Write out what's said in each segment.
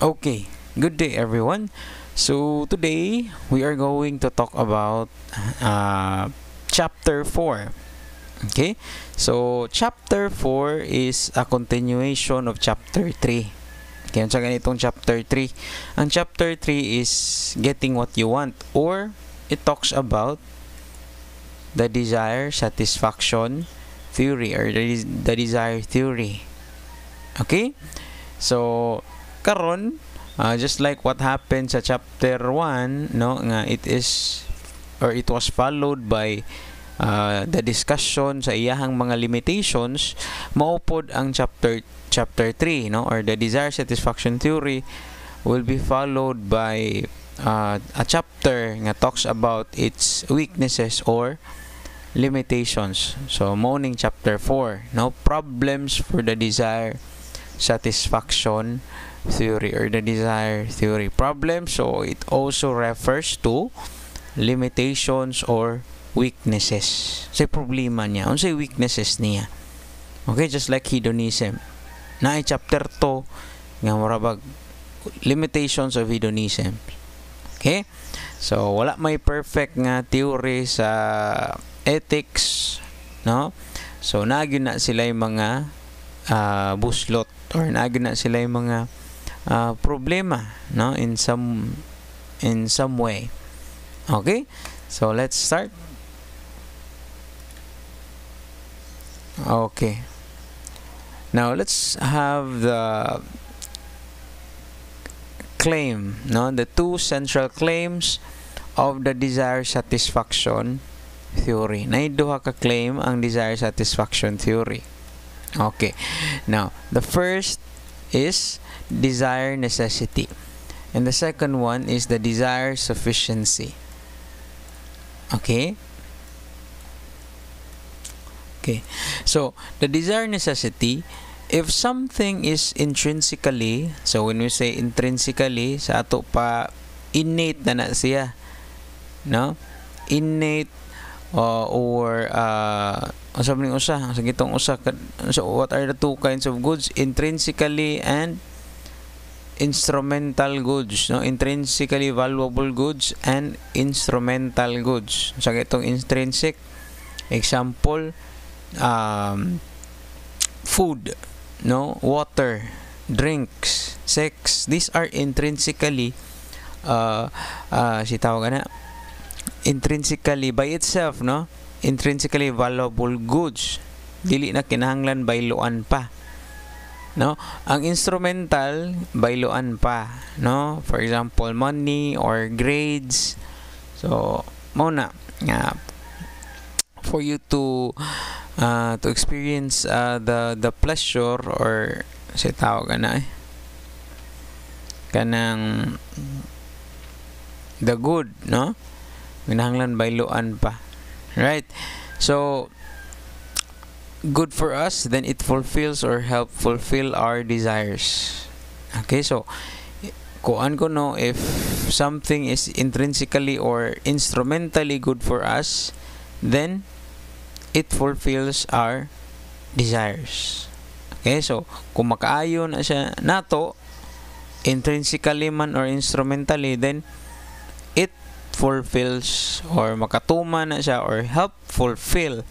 Okay, good day everyone. So today we are going to talk about uh, chapter 4. Okay, so chapter 4 is a continuation of chapter 3. Kaya sa ganitong chapter 3. Ang chapter 3 is getting what you want or it talks about the desire satisfaction theory or the desire theory. Okay? So, karon uh, just like what happened sa chapter 1 no nga it is or it was followed by uh, the discussion sa iyahang mga limitations maupod ang chapter chapter 3 no or the desire satisfaction theory will be followed by uh, a chapter nga talks about its weaknesses or limitations so morning chapter 4 no problems for the desire satisfaction theory or the desire theory problem. So it also refers to limitations or weaknesses. Say problema niya. Unsay weaknesses niya. Okay, just like hedonism. Na chapter 2 nga murabag limitations of hedonism. Okay? So wala may perfect nga theory sa ethics, no? So nagyun na sila yung mga uh, buslot or nagyun na sila yung mga uh, problema no in some in some way okay so let's start okay now let's have the claim no the two central claims of the desire satisfaction theory na duha ka claim ang desire satisfaction theory okay now the first is desire necessity. And the second one is the desire sufficiency. Okay? Okay. So, the desire necessity, if something is intrinsically, so when we say intrinsically, sa ato pa innate na na siya. No? Innate uh, or uh, sa usa, sa gitong usa, so what are the two kinds of goods? Intrinsically and instrumental goods, no? intrinsically valuable goods and instrumental goods. Sa so, itong intrinsic, example, um, food, no? water, drinks, sex, these are intrinsically, uh, uh, si tawag na, intrinsically by itself, no? intrinsically valuable goods. Dili na kinahanglan by bayloan pa no ang instrumental bailuan pa no for example money or grades so muna uh, for you to uh, to experience uh, the the pleasure or si tawag na eh kanang the good no ginahanglan bailuan pa right so good for us, then it fulfills or help fulfill our desires. Okay, so kuan ko no if something is intrinsically or instrumentally good for us, then it fulfills our desires. Okay, so kung makaayo na siya nato intrinsically man or instrumentally, then it fulfills or makatuma na siya or help fulfill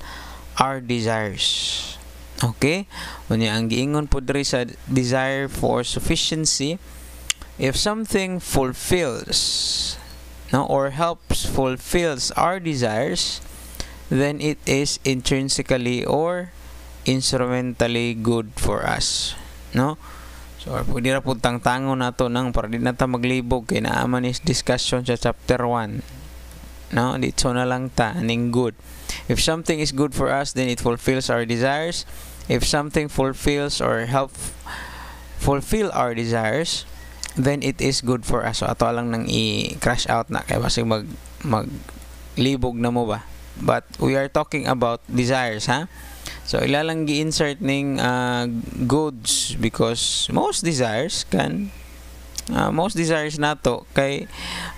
our desires. Okay? Unya ang giingon po diri sa desire for sufficiency if something fulfills no or helps fulfills our desires then it is intrinsically or instrumentally good for us no so pwede ra pud tangtango nato nang para di na ta maglibog kay naa man is discussion sa chapter 1 no dito na lang ta ning good If something is good for us, then it fulfills our desires. If something fulfills or help fulfill our desires, then it is good for us. So, ato lang nang i-crash out na kay basig mag maglibog na mo ba. But we are talking about desires, ha? So ilalang gi-insert ning uh, goods because most desires can uh, most desires nato kay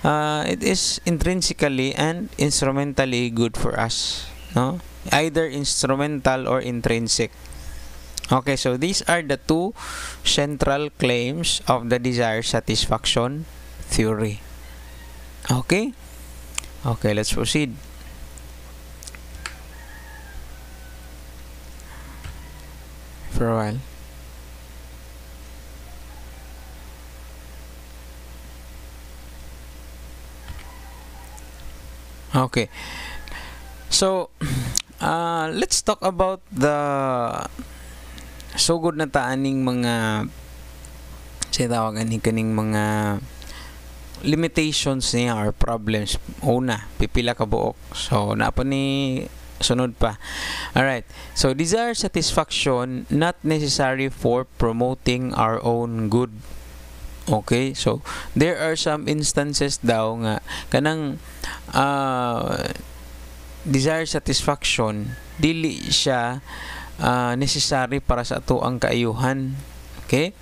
uh, it is intrinsically and instrumentally good for us no either instrumental or intrinsic okay so these are the two central claims of the desire satisfaction theory okay okay let's proceed for a while Okay. So, uh, let's talk about the so good na taaning mga siya tawagan ni kaning mga limitations niya or problems. Una, pipila ka buok. So, na pa ni sunod pa. all right So, desire satisfaction not necessary for promoting our own good Okay, so there are some instances daw nga kanang uh, desire satisfaction dili siya uh, necessary para sa ato ang kaayuhan. Okay?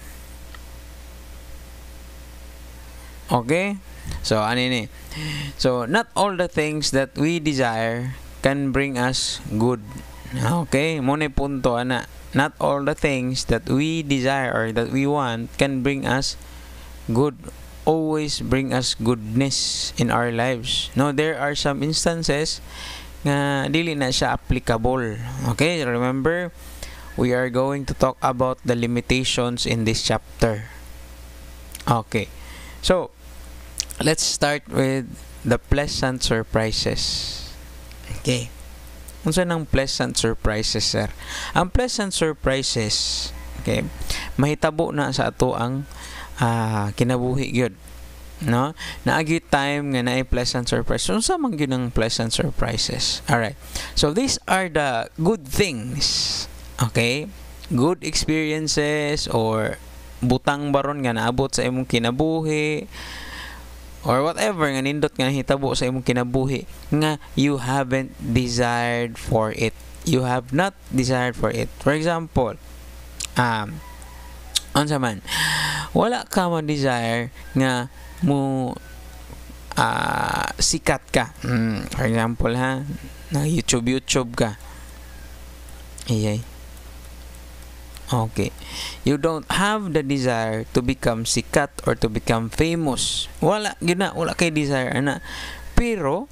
Okay? So ani ni. So not all the things that we desire can bring us good. Okay, mo ni punto ana. Not all the things that we desire or that we want can bring us good good always bring us goodness in our lives. No, there are some instances na dili na siya applicable. Okay, remember, we are going to talk about the limitations in this chapter. Okay, so let's start with the pleasant surprises. Okay. Unsa nang pleasant surprises, sir? Ang pleasant surprises, okay, mahitabo na sa ato ang uh, kinabuhi gyud no naagi time nga naay pleasant surprise unsa man gyud ang pleasant surprises all right so these are the good things okay good experiences or butang baron nga naabot sa imong kinabuhi or whatever nga nindot nga hitabo sa imong kinabuhi nga you haven't desired for it you have not desired for it for example um unsa man wala ka man desire nga mo uh, sikat ka. Mm, for example ha, na YouTube YouTube ka. Iyay. Okay. You don't have the desire to become sikat or to become famous. Wala gyud na, wala kay desire ana. Pero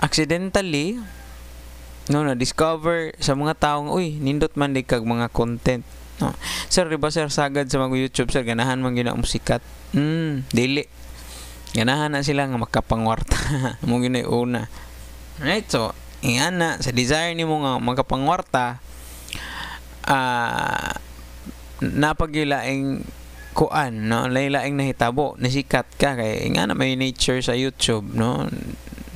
accidentally no na discover sa mga tawo uy nindot man di kag mga content No. Sir, di ba sir sagad sa mga YouTube sir ganahan man gina musikat. Mm, dili. Ganahan na sila nga makapangwarta. mo gina una. Right, so ingana sa desire nimo nga magkapangwarta, ah uh, napagilaing kuan no laylaing nahitabo nasikat ka kay ingana may nature sa YouTube no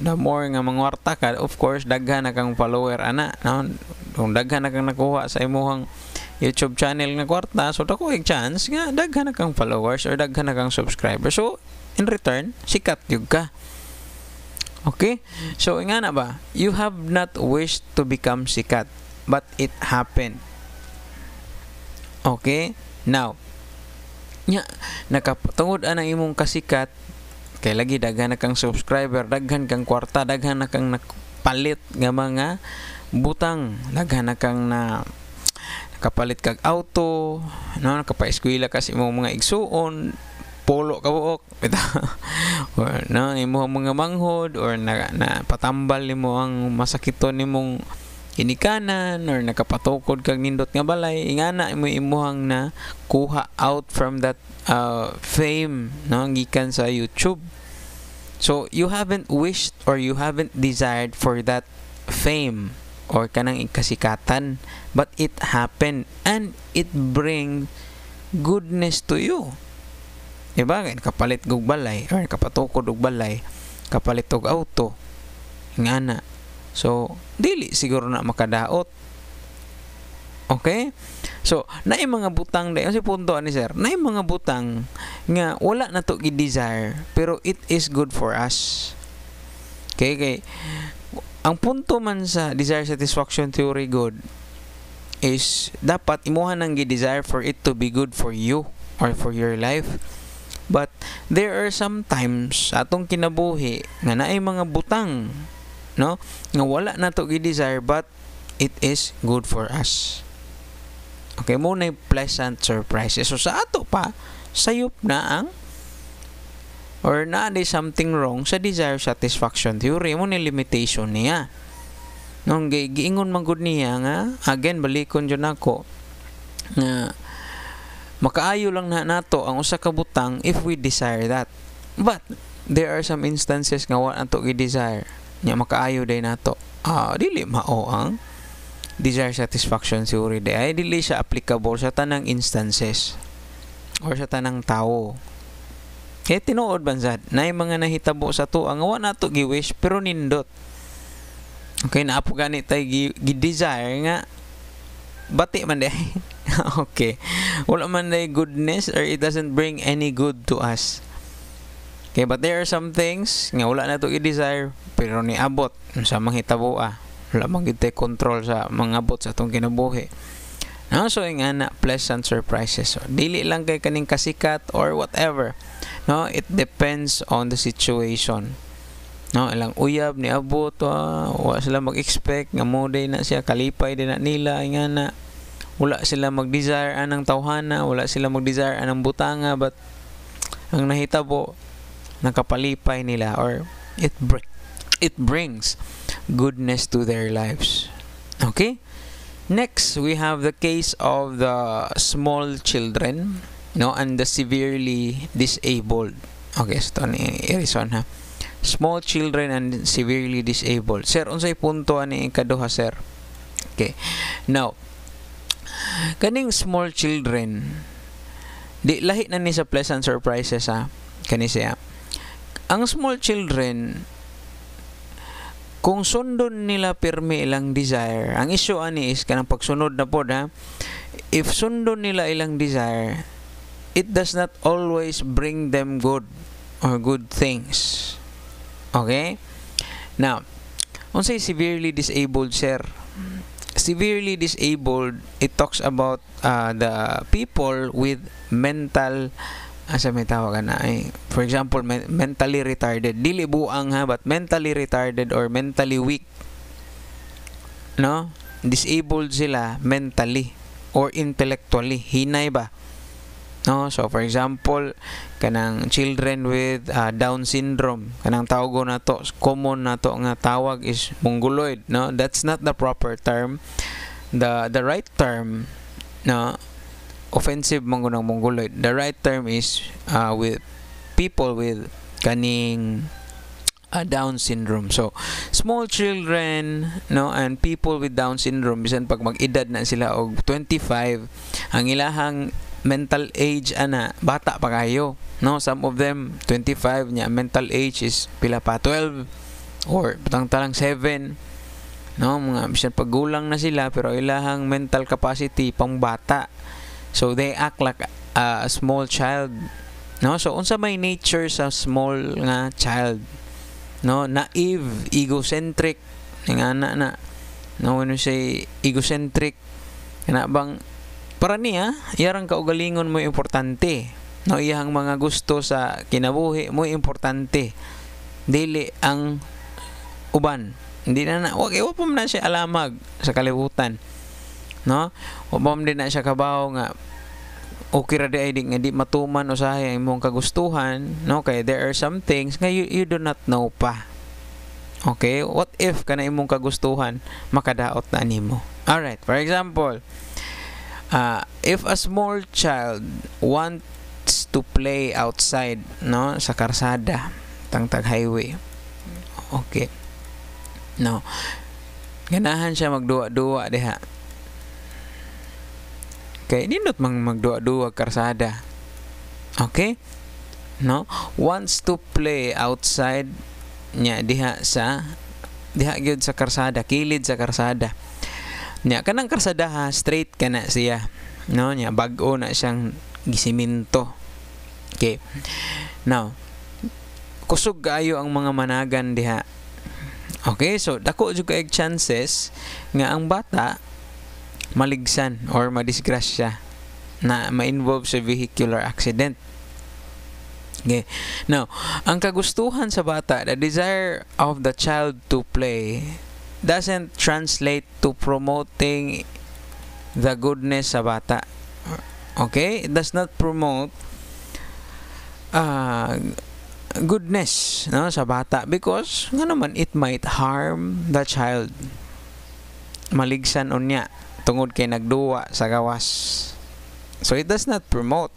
the more nga mangwarta ka of course daghan na kang follower ana no kung daghan na kang nakuha sa imong YouTube channel nga kwarta so dako ig chance nga daghan na kang followers or daghan na kang subscribers so in return sikat jud ka okay so nga na ba you have not wished to become sikat but it happened okay now nya nakatungod ang imong kasikat kay lagi daghan na kang subscriber daghan kang kwarta daghan na kang palit nga mga butang daghan na kang na kapalit kag auto no eskwela kasi mo mga igsuon polo ka buok or no imo mga manghod or na, na patambal nimo ang masakiton nimong inikanan or nakapatukod kag nindot nga balay ingana imo imuhang na kuha out from that uh, fame no gikan sa YouTube so you haven't wished or you haven't desired for that fame or kanang ikasikatan but it happened and it bring goodness to you iba kapalit og balay or kapatukod og balay kapalit og auto nga na. so dili siguro na makadaot Okay? So, naay mga butang na kasi punto ani sir. Naay mga butang nga wala na to gi-desire pero it is good for us. Okay, okay. Ang punto man sa desire satisfaction theory good is dapat imuha nang gi-desire for it to be good for you or for your life. But there are sometimes atong kinabuhi nga naay mga butang no nga wala na to gi-desire but it is good for us. Okay, mo na pleasant surprises. So sa ato pa, sayop na ang or na something wrong sa desire satisfaction theory mo ni limitation niya. Nung giingon man gud niya nga again balikon jud nako nga makaayo lang na nato ang usa ka butang if we desire that. But there are some instances nga wala nato gi-desire nya makaayo day nato. Ah, dili mao ang desire satisfaction theory day. Ay dili siya applicable sa tanang instances or sa tanang tao. Eh tinuod banzad na mga nahitabo sa to ang wala nato gi-wish pero nindot. Okay, naapo gani tay gi-desire gi nga bati man day. okay. Wala man day goodness or it doesn't bring any good to us. Okay, but there are some things nga wala na to i-desire pero niabot sa manghitabo ah. Wala man gid control sa mga mangabot sa atong kinabuhi. No, so nga na pleasant surprises. So, dili lang kay kaning kasikat or whatever. No, it depends on the situation. No, ilang uyab ni abot wa, ah. wa sila mag-expect nga mo day na siya kalipay din na nila nga na wala sila mag-desire anang tawhana, wala sila mag-desire anang butanga but ang nahitabo nakapalipay nila or it br- it brings goodness to their lives. Okay? Next, we have the case of the small children, no, and the severely disabled. Okay, so ito ni Erison ha small children and severely disabled. Sir, unsay punto ani ikaduha, sir? Okay. Now, kaning small children di lahi na ni sa pleasant surprises ha kani siya ang small children kung sundon nila pirmi ilang desire ang issue ani is kanang pagsunod na pod ha if sundon nila ilang desire it does not always bring them good or good things Okay? Now, unsay severely disabled sir? Severely disabled, it talks about uh, the people with mental asa may tawag na ay eh, for example me mentally retarded dili buang ha but mentally retarded or mentally weak no disabled sila mentally or intellectually hinay ba no so for example kanang children with uh, down syndrome kanang tawgo na to common na to nga tawag is mongoloid no that's not the proper term the the right term no offensive man ng mongoloid the right term is uh, with people with kaning uh, Down syndrome. So, small children, no, and people with Down syndrome, bisan pag mag-edad na sila og 25, ang ilahang mental age ana bata pa kayo no some of them 25 nya mental age is pila pa 12 or patang talang 7 no mga bisan pagulang na sila pero ilahang mental capacity pang bata so they act like a, a small child no so unsa may nature sa small nga child no naive egocentric nga na na no when you say egocentric kana bang para niya, yarang kaugalingon mo importante. No, iyang mga gusto sa kinabuhi mo importante. Dili ang uban. Hindi na na, wag, iwa pa na siya alamag sa kalibutan. No? Wabam din na siya kabaw nga okay ra ay di nga di matuman usahay ang imong kagustuhan no kay there are some things nga you, you do not know pa okay what if kana imong kagustuhan makadaot na nimo all right for example uh, if a small child wants to play outside no sa karsada tangtag highway okay no ganahan siya magduwa-duwa diha okay nindot mang magduwa-duwa karsada okay no wants to play outside nya diha sa diha gyud sa karsada kilid sa karsada nya kanang karsadaha straight kana siya no nya bag na siyang gisiminto okay now kusog kaayo ang mga managan diha okay so dako jud kay chances nga ang bata maligsan or madisgrasya na ma-involve sa vehicular accident Okay. Now, ang kagustuhan sa bata, the desire of the child to play doesn't translate to promoting the goodness sa bata. Okay? It does not promote uh, goodness no, sa bata because nga naman, it might harm the child. Maligsan on niya tungod kay nagduwa sa gawas. So it does not promote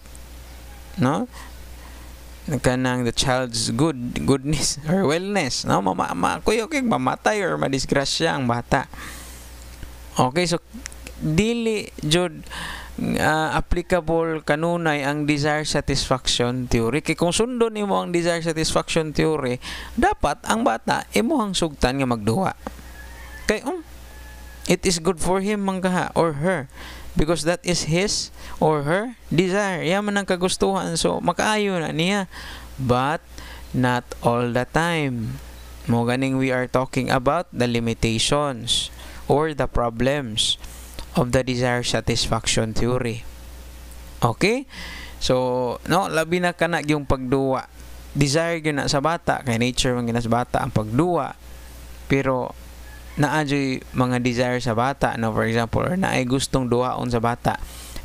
no kanang the child's good goodness or wellness no mama ma, kuyo kay mamatay or madisgrasya ang bata okay so dili jud uh, applicable kanunay ang desire satisfaction theory kay kung sundo nimo ang desire satisfaction theory dapat ang bata imuhang sugtan nga magduwa kay um it is good for him man or her because that is his or her desire. Yan man ang kagustuhan. So, makaayo na niya. But, not all the time. Mo ganing we are talking about the limitations or the problems of the desire satisfaction theory. Okay? So, no, labi na kana yung pagduwa. Desire yun na sa bata, kay nature man sa bata ang pagduwa. Pero na naa mga desire sa bata no for example or ay gustong duhaon sa bata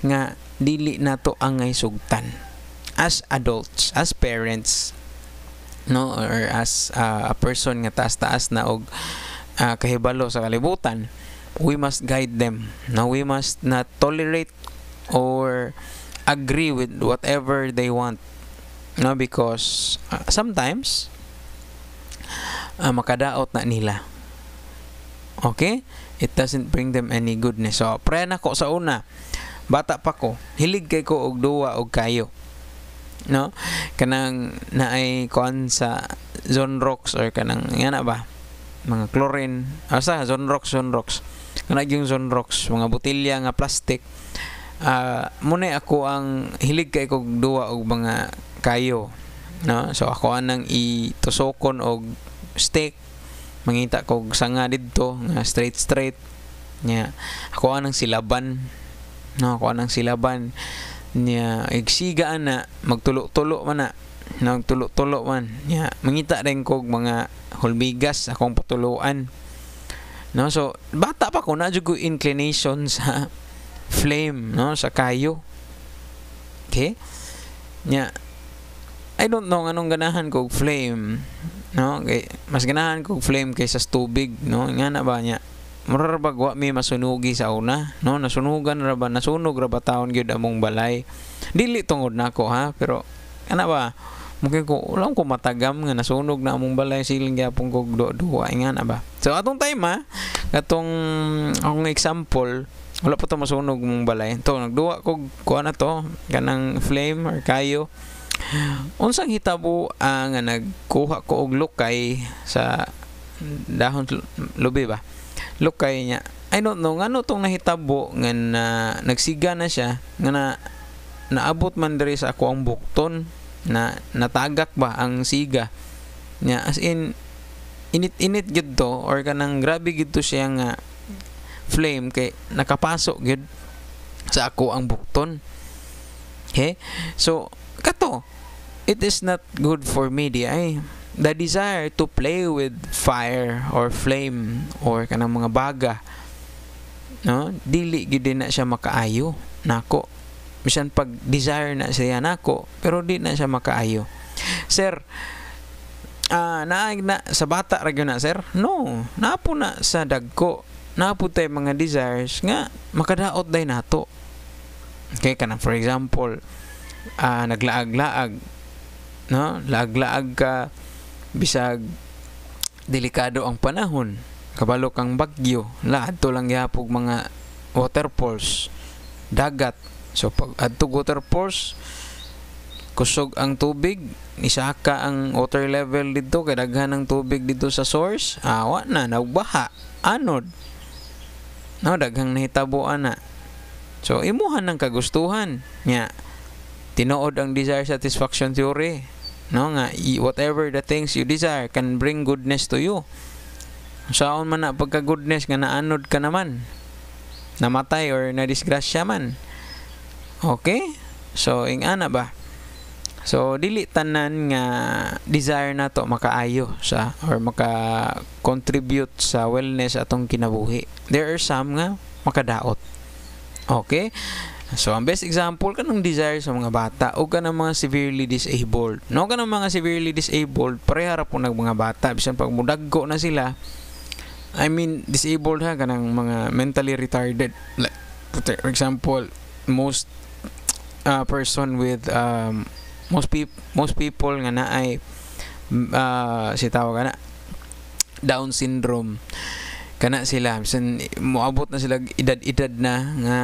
nga dili na to ang ay sugtan as adults as parents no or as uh, a person nga taas-taas na og uh, kahibalo sa kalibutan we must guide them no we must not tolerate or agree with whatever they want no because uh, sometimes uh, makadaot na nila Okay? It doesn't bring them any goodness. So, pray na ko sa una. Bata pa ko, hilig kay ko og duwa og kayo. No? Kanang naay kon sa zone rocks or kanang nga ba? Mga chlorine, asa zone rocks, zone rocks. Kanang yung zone rocks, mga botilya nga plastic. Uh, muna ako ang hilig kay ko duwa og mga kayo. No? So ako anang itusokon og stick mangita kog sanga didto nga straight straight nya ako anang silaban no ako anang silaban nya igsiga ana magtulo-tulo man na nagtulo-tulo man nya mangita rin kog mga hulbigas akong patuloan no so bata pa ko na jugo inclination sa flame no sa kayo okay nya I don't know anong ganahan kog flame no kay mas ganahan kog flame kaysa sa tubig no nga na ba niya mura wa mi masunugi sa una no nasunugan ra ba nasunog ra ba taon gyud among balay dili tungod nako ha pero ana ba mungkin ko ulam ko matagam nga nasunog na among balay siling gyapon kog duwa nga na ba so atong time ha katong akong example wala pa to masunog mong balay to nagduwa kog kuha na to ganang flame or kayo Unsang hitabo ang ah, nagkuha ko og lukay sa dahon lubi ba? Lukay niya. I don't know ngano tong nahitabo nga na, nagsiga na siya nga na naabot man diri sa ako ang bukton na natagak ba ang siga niya as in init-init gid to or kanang grabe gid to siya nga flame kay nakapasok gid sa ako ang bukton okay so kato, it is not good for me di ay the desire to play with fire or flame or kanang mga baga no dili gid na siya makaayo nako bisan pag desire na siya nako pero di na siya makaayo sir uh, naay na sa bata ra na sir no napo na sa dagko napo tay mga desires nga makadaot day nato okay kana for example uh, naglaag-laag no laag-laag ka bisag delikado ang panahon kabalo kang bagyo la adto lang yapog mga waterfalls dagat so pag adto waterfalls kusog ang tubig isaka ang water level dito kay daghan ang tubig dito sa source awa ah, na nagbaha anod no daghang nahitabo ana so imuhan ang kagustuhan nya yeah tinuod ang desire satisfaction theory no nga whatever the things you desire can bring goodness to you saon man na pagka goodness nga naanod ka naman namatay or na disgrasya man okay so ing ana ba So dili tanan nga desire nato makaayo sa or maka contribute sa wellness atong kinabuhi. There are some nga makadaot. Okay? So ang best example ng desire sa mga bata o ng mga severely disabled. No ng mga severely disabled pareha ra po ng mga bata bisan pag mudaggo na sila. I mean disabled ha ng mga mentally retarded. Like for example, most uh, person with um, most people most people nga na ay uh, si tawag na Down syndrome kana sila bisan moabot na sila edad-edad na nga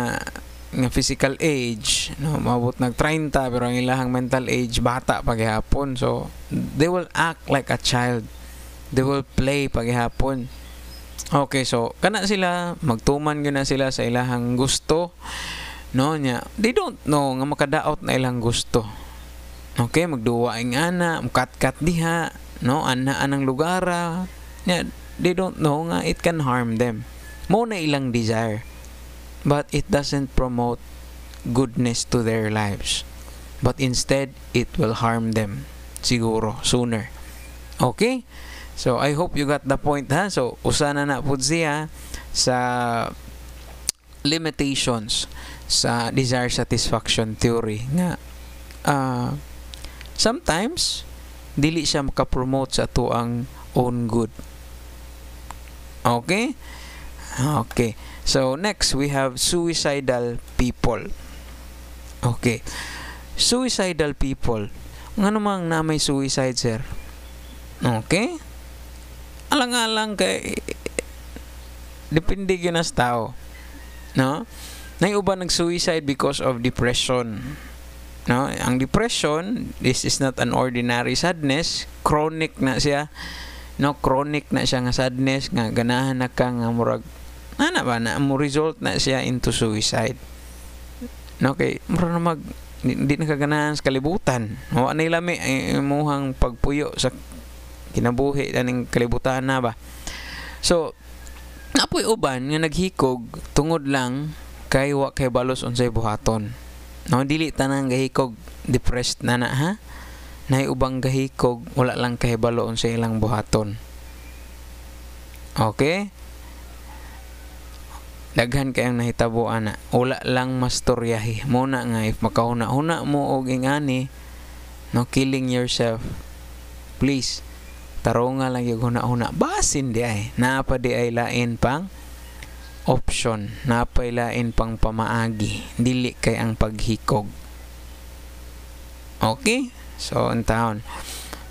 nga physical age no mabot nag 30 pero ang ilang mental age bata paghihapon so they will act like a child they will play paghihapon okay so kana sila magtuman gyud na sila sa ilang gusto no nya they don't know nga makadaot na ilang gusto okay magduwa ing ana mukatkat diha no ana anang lugar nya they don't know nga it can harm them mo na ilang desire but it doesn't promote goodness to their lives. But instead, it will harm them siguro sooner. Okay? So, I hope you got the point ha. So, usana na po siya sa limitations sa desire satisfaction theory nga uh, sometimes dili siya makapromote sa ato own good. Okay? Okay. So next we have suicidal people. Okay. Suicidal people. Nga ano namang na may suicide sir. Okay? Alang-alang kay depende gyud nas tao. No? Nay uban nag-suicide because of depression. No? Ang depression, this is not an ordinary sadness, chronic na siya. No, chronic na siya nga sadness nga ganahan na ka nga murag ana ba na mo result na siya into suicide okay kay mura na mag hindi na kaganahan sa kalibutan wa na ilami ay eh, muhang pagpuyo sa kinabuhi aning kalibutan na ba so napoy uban nga naghikog tungod lang kay wa kay balos unsay buhaton no dili tanang gahikog depressed na na ha nay ubang gahikog wala lang kay kahibalo unsay ilang buhaton okay daghan kayong nahitabo ana ula lang mastoryahi muna nga if makahuna-huna mo og ingani no killing yourself please taro lang yung huna-huna basin di ay napa di ay lain pang option napa lain pang pamaagi dili kay ang paghikog okay so untaon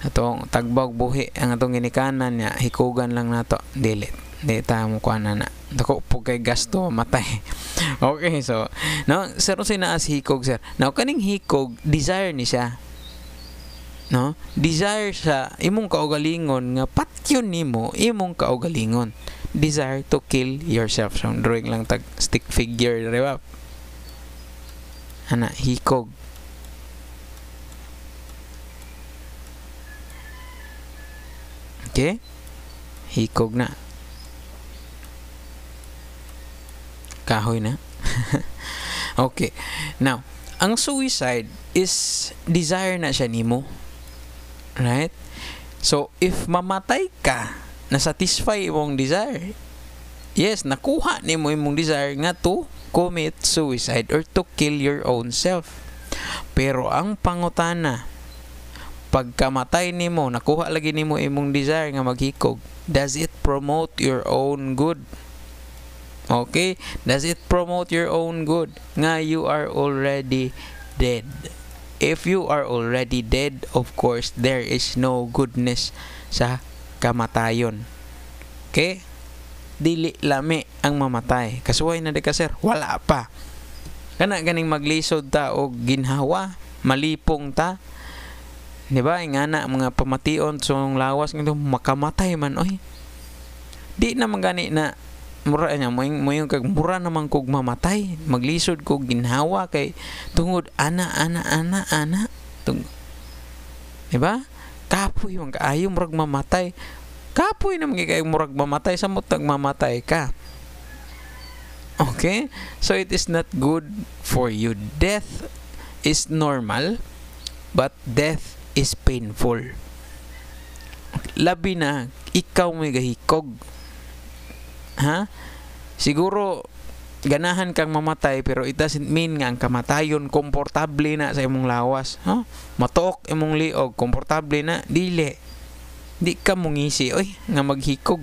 atong tagbog buhi ang atong ginikanan niya hikugan lang nato delete di ta mo kuan na dako po kay gasto matay okay so no sir unsay naa si hikog sir now kaning hikog desire ni siya no desire sa imong kaugalingon nga patyon nimo imong kaugalingon desire to kill yourself so drawing lang tag stick figure di ba ana hikog okay hikog na Kahoy na. okay. Now, ang suicide is desire na siya nimo. Right? So, if mamatay ka, na-satisfy imong desire. Yes, nakuha nimo imong desire nga to commit suicide or to kill your own self. Pero ang pangutana, pagkamatay nimo, nakuha lagi nimo imong desire nga maghikog, does it promote your own good? Okay? Does it promote your own good? Nga, you are already dead. If you are already dead, of course, there is no goodness sa kamatayon. Okay? Dili lami ang mamatay. Kasuway na di ka, sir. Wala pa. Kana ganing maglisod ta og ginhawa, malipong ta. Di ba? Nga ana, mga pamation, sung lawas, ganito, makamatay man, oy. Di na gani na mura niya mo mo yung kag mura naman kog mamatay maglisod kog ginhawa kay tungod ana ana ana ana tung di ba kapoy man kaayo murag mamatay kapoy na kay murag mamatay sa mutag mamatay ka okay so it is not good for you death is normal but death is painful labi na ikaw may gahikog Ha? Siguro ganahan kang mamatay pero it doesn't mean nga ang kamatayon komportable na sa imong lawas ha Matok imong liog komportable na dili di ka mungisi oy nga maghikog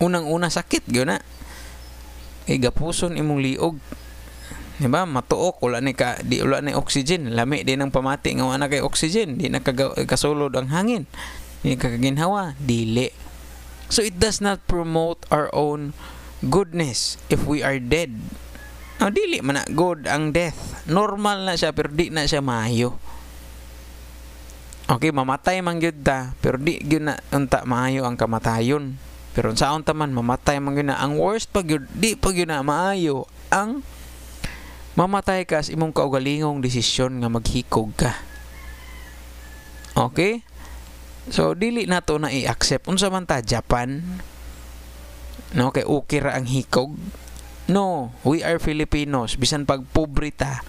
unang-una sakit gyud na kay eh, gapuson imong liog di ba matuok wala ni ka di wala ni oxygen lami din ang pamati nga wala na kay oxygen di na kasulod ang hangin di ka kaginhawa dili So it does not promote our own goodness if we are dead. Oh, dili man na good ang death. Normal na siya pero di na siya maayo. Okay, mamatay man gyud ta pero di gyud na unta maayo ang kamatayon. Pero unsaon ta man mamatay man gyud na ang worst pag gyud di pag gyud na maayo ang mamatay ka sa imong kaugalingong desisyon nga maghikog ka. Okay? So dili nato na i-accept unsa man ta Japan no kay okay ra ang hikog. No, we are Filipinos bisan pag pobre ta.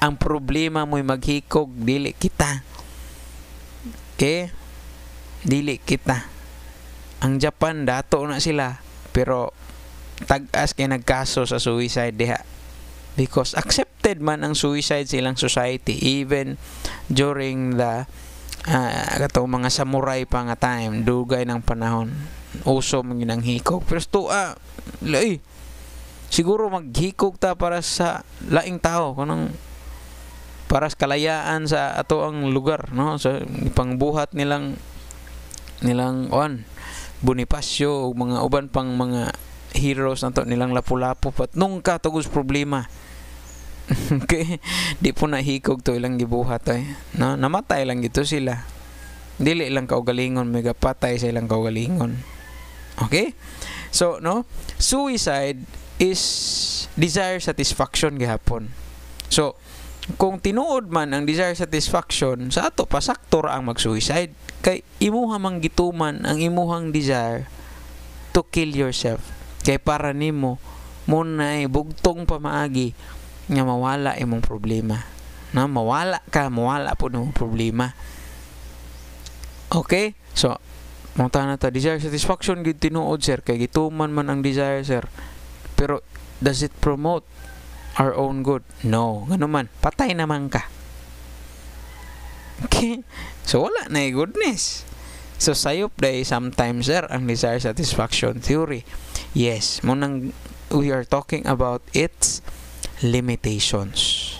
Ang problema mo'y maghikog dili kita. Okay? Dili kita. Ang Japan dato na sila pero tagas kay nagkaso sa suicide diha because accepted man ang suicide silang society even during the uh, ah, ato mga samurai pa nga time dugay ng panahon uso man ginang hikog pero tua ah, lay siguro maghikog ta para sa laing tao kanang para sa kalayaan sa ato ang lugar no so, pangbuhat nilang nilang on Bonifacio mga uban pang mga heroes nato nilang lapu-lapu pat nung katugos problema okay di po nahikog to ilang gibuhat ay no namatay lang gito sila dili lang kaugalingon mega patay sa ilang kaugalingon okay so no suicide is desire satisfaction gihapon so kung tinuod man ang desire satisfaction sa ato pa ang mag-suicide kay imuha mang gituman ang imuhang desire to kill yourself kay para nimo mo na bugtong pamaagi nga mawala imong problema. Na mawala ka, mawala po ng problema. Okay? So, mo na ta, desire satisfaction gid tinuod sir kay gituman man ang desire sir. Pero does it promote our own good? No, ngano man, patay naman ka. Okay? So wala na goodness. So sayop day sometimes sir ang desire satisfaction theory. Yes, mo nang we are talking about its limitations.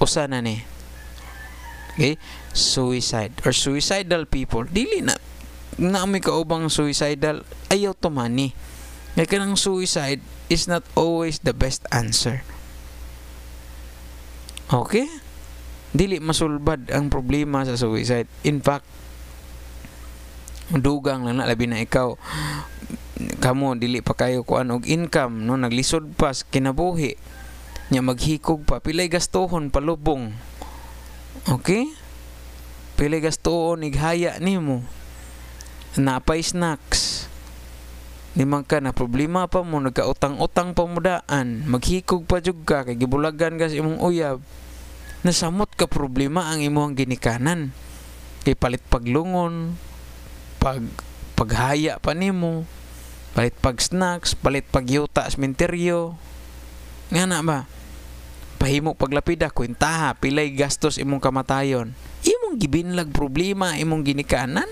Usa na ni. Okay? Suicide or suicidal people. Dili na na may kaubang suicidal ayaw tumani. mani. Kaya kanang suicide is not always the best answer. Okay? Dili masulbad ang problema sa suicide. In fact, dugang lang na labi na ikaw kamo dili pa kayo kuan og income no naglisod pas kinabuhi nya maghikog pa pilay gastohon palubong okay pilay gastohon ighaya nimo napay snacks di ka na problema pa mo nagkautang-utang pamudaan maghikog pa jud ka kay gibulagan kasi imong uyab nasamot ka problema ang imong ginikanan kay palit paglungon pag paghaya pa nimo palit pag snacks palit pagyuta sa minteryo nga na ba pahimo paglapida kwentaha pilay gastos imong kamatayon imong gibinlag problema imong ginikanan.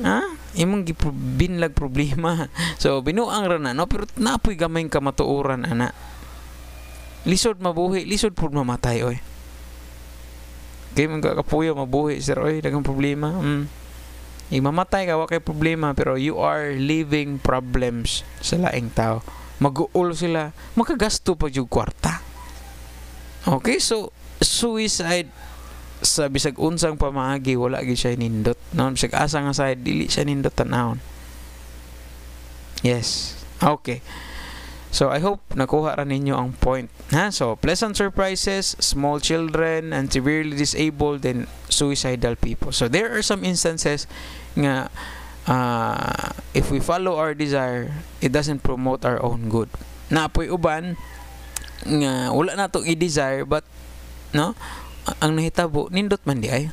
ha imong gibinlag problema so binuang ra na no pero napoy gamay ka matuoran ana lisod mabuhi lisod pud mamatay oy kay man kapuyo mabuhi sir oy dagang problema mm. Imamatay ka, wa kay problema, pero you are living problems sa laing tao maguol sila, makagasto pa yung kwarta. Okay, so suicide sa bisag unsang pamaagi wala gi siya nindot No? bisag asa nga side dili siya nindot tanawon yes okay So I hope nakuha ra ninyo ang point. Ha? So pleasant surprises, small children, and severely disabled and suicidal people. So there are some instances nga uh, if we follow our desire, it doesn't promote our own good. Na po'y uban, nga wala na to i-desire but no ang nahitabo nindot man di ay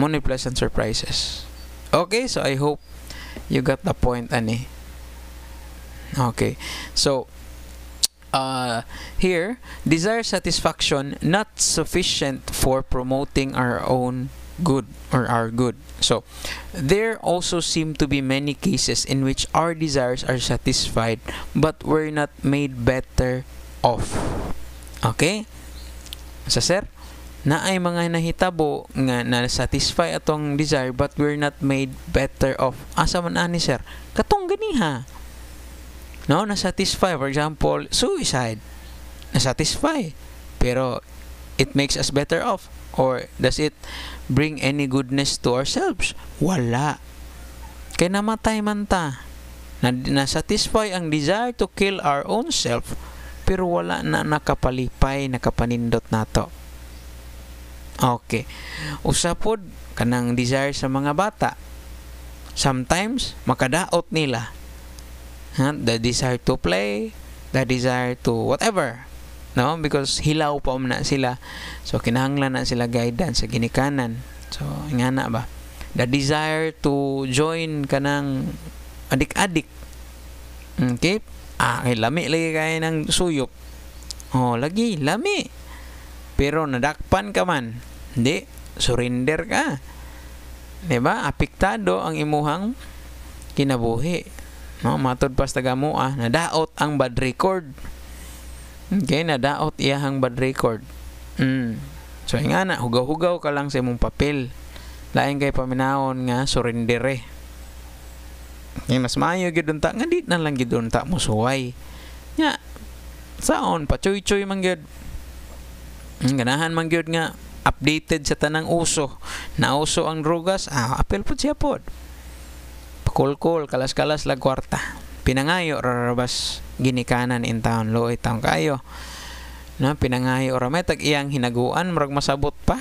mo pleasant surprises okay so i hope you got the point ani okay so uh here desire satisfaction not sufficient for promoting our own good or are good. So, there also seem to be many cases in which our desires are satisfied but were not made better off. Okay? Sa sir, na ay mga nahitabo nga na satisfy atong desire but we're not made better off. Asa man ani sir? Katong ganiha. No, na satisfy for example, suicide. Na satisfy pero it makes us better off Or does it bring any goodness to ourselves? Wala. Kaya namatay man ta. Na, nasatisfy ang desire to kill our own self, pero wala na nakapalipay, nakapanindot nato. Okay. Usapod kanang desire sa mga bata. Sometimes makadaot nila. Huh? The desire to play, the desire to whatever no because hilaw pa na sila so kinahanglan na sila guidance sa ginikanan so nga na ba the desire to join kanang adik-adik okay ah kay lami lagi kay ng suyop oh lagi lami pero nadakpan ka man hindi surrender ka di ba apiktado ang imuhang kinabuhi no matod pa sa gamo ah nadaot ang bad record Okay, nadaot iyahang bad record. Mm. So, nga na, hugaw-hugaw ka lang sa imong papel. Lain kay paminahon nga, surrendere. Okay, mas maayo gidunta, nga di na lang gidunta mo suway. Nga, saon, pachoy-choy man gid. Hmm, ganahan man gid nga, updated sa tanang uso. Nauso ang drogas, ah, apel po siya po. Pakulkul, kalas-kalas lag kwarta pinangayo rarabas ginikanan in town lo itang kayo na pinangayo ra may iyang hinaguan murag masabot pa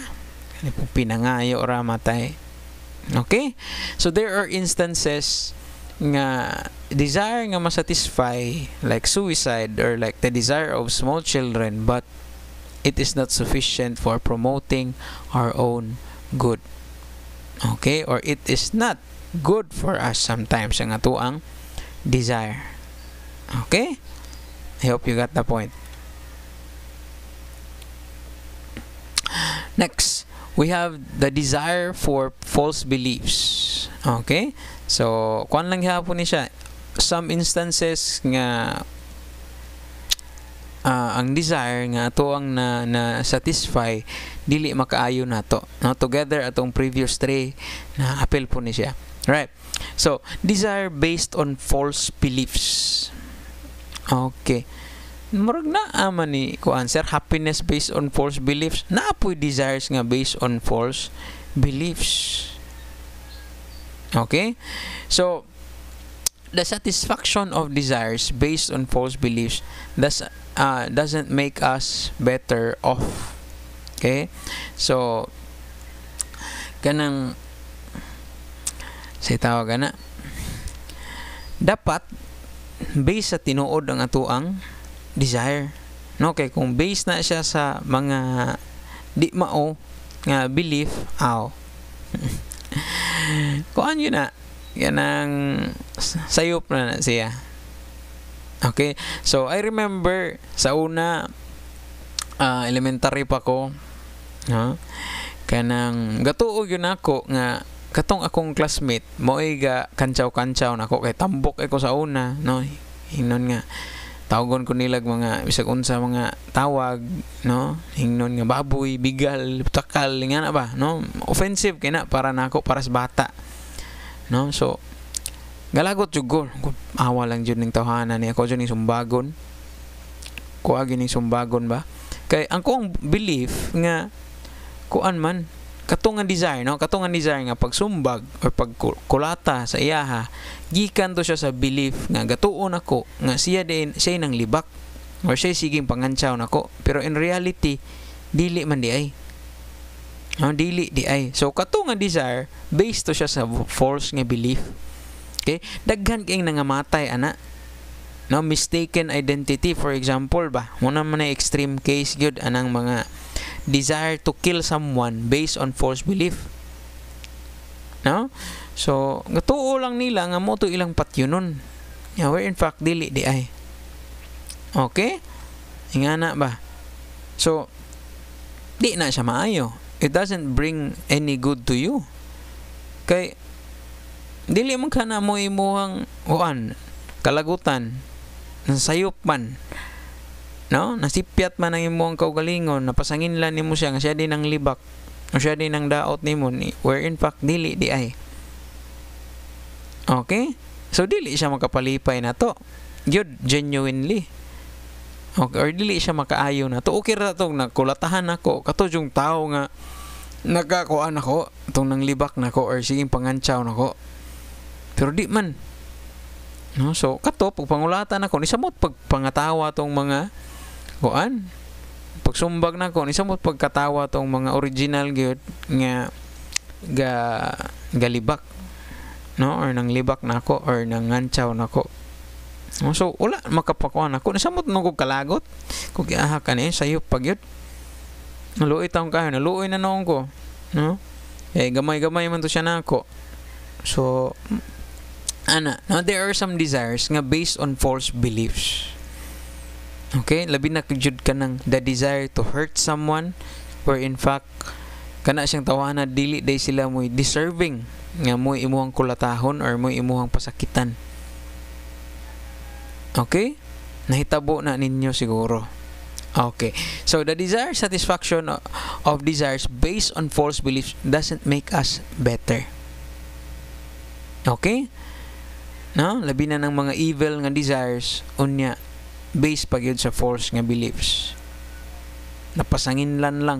kani pinangayo ra matay okay so there are instances nga desire nga masatisfy like suicide or like the desire of small children but it is not sufficient for promoting our own good okay or it is not good for us sometimes ang atuang desire. Okay? I hope you got the point. Next, we have the desire for false beliefs. Okay? So, kwan lang hapon ni siya. Some instances nga uh, ang desire nga ato ang na, na satisfy dili makaayo nato no together atong previous three na apel po ni siya right So, these are based on false beliefs. Okay. Murag na ama ni ko answer happiness based on false beliefs. Naapoy desires nga based on false beliefs. Okay? So, the satisfaction of desires based on false beliefs does uh, doesn't make us better off. Okay? So, kanang sa tawag na dapat based sa tinuod ang ato desire no kay kung based na siya sa mga di mao nga belief aw kuan yun na yan ang sayop na, na siya okay so I remember sa una uh, elementary pa ko no? kanang gatuog yun ako nga katong akong classmate mo ga kancaw kantsaw na ako kay tambok ko sa una no hingnon nga tawagon ko nilag mga bisag unsa mga tawag no hingnon nga baboy bigal takal nga na ba no offensive kay na para nako para sa bata no so galagot jud ko awa lang jud ning tawhana ni ako jud ning sumbagon kuha gining sumbagon ba kay ang kong belief nga kuan man katong desire no katong desire nga pagsumbag or pagkulata sa iyaha gikan to siya sa belief nga gatuon ako nga siya din siya nang libak or siya siging pangantsaw nako pero in reality dili man di ay no, dili di ay so katong desire based to siya sa false nga belief okay daghan kay nangamatay ana no mistaken identity for example ba mo na man extreme case gyud anang mga desire to kill someone based on false belief. No? So, gatuo lang nila nga mo to ilang patyunon. Yeah, where in fact dili di ay. Okay? Ingana ba? So, di na siya maayo. It doesn't bring any good to you. Kay dili man kana mo imuhang uan, kalagutan, sayop man no nasipyat man ang imong kaugalingon napasangin lang nimo siya nga siya din ang libak o siya din ang daot nimo ni where in fact dili di ay okay so dili siya makapalipay na to good genuinely okay or dili siya makaayo na to okay ra tong nakulatahan ako kato yung tao nga nagkakuan ako tong nang libak nako or sige pangantsaw nako pero di man no so kato pag pangulatan ako ni samot pagpangatawa tong mga kuan pagsumbag na ko isa mo pagkatawa tong mga original gyud nga ga galibak no or nang libak na ako or nang ngantsaw na ako no? so wala makapakuan ako ni mo nako kalagot ko iaha ka ni sayo pagyot naluoy taong kayo naluoy na noon ko no eh gamay-gamay man to siya nako so ana no there are some desires nga based on false beliefs Okay, labi na kajud ka ng the desire to hurt someone where in fact kana siyang tawahan na dili day sila mo'y deserving nga mo'y imuhang kulatahon or mo'y imuhang pasakitan. Okay? Nahitabo na ninyo siguro. Okay. So the desire satisfaction of desires based on false beliefs doesn't make us better. Okay? No, labi na ng mga evil nga desires unya based pa gyud sa false nga beliefs napasanginlan lang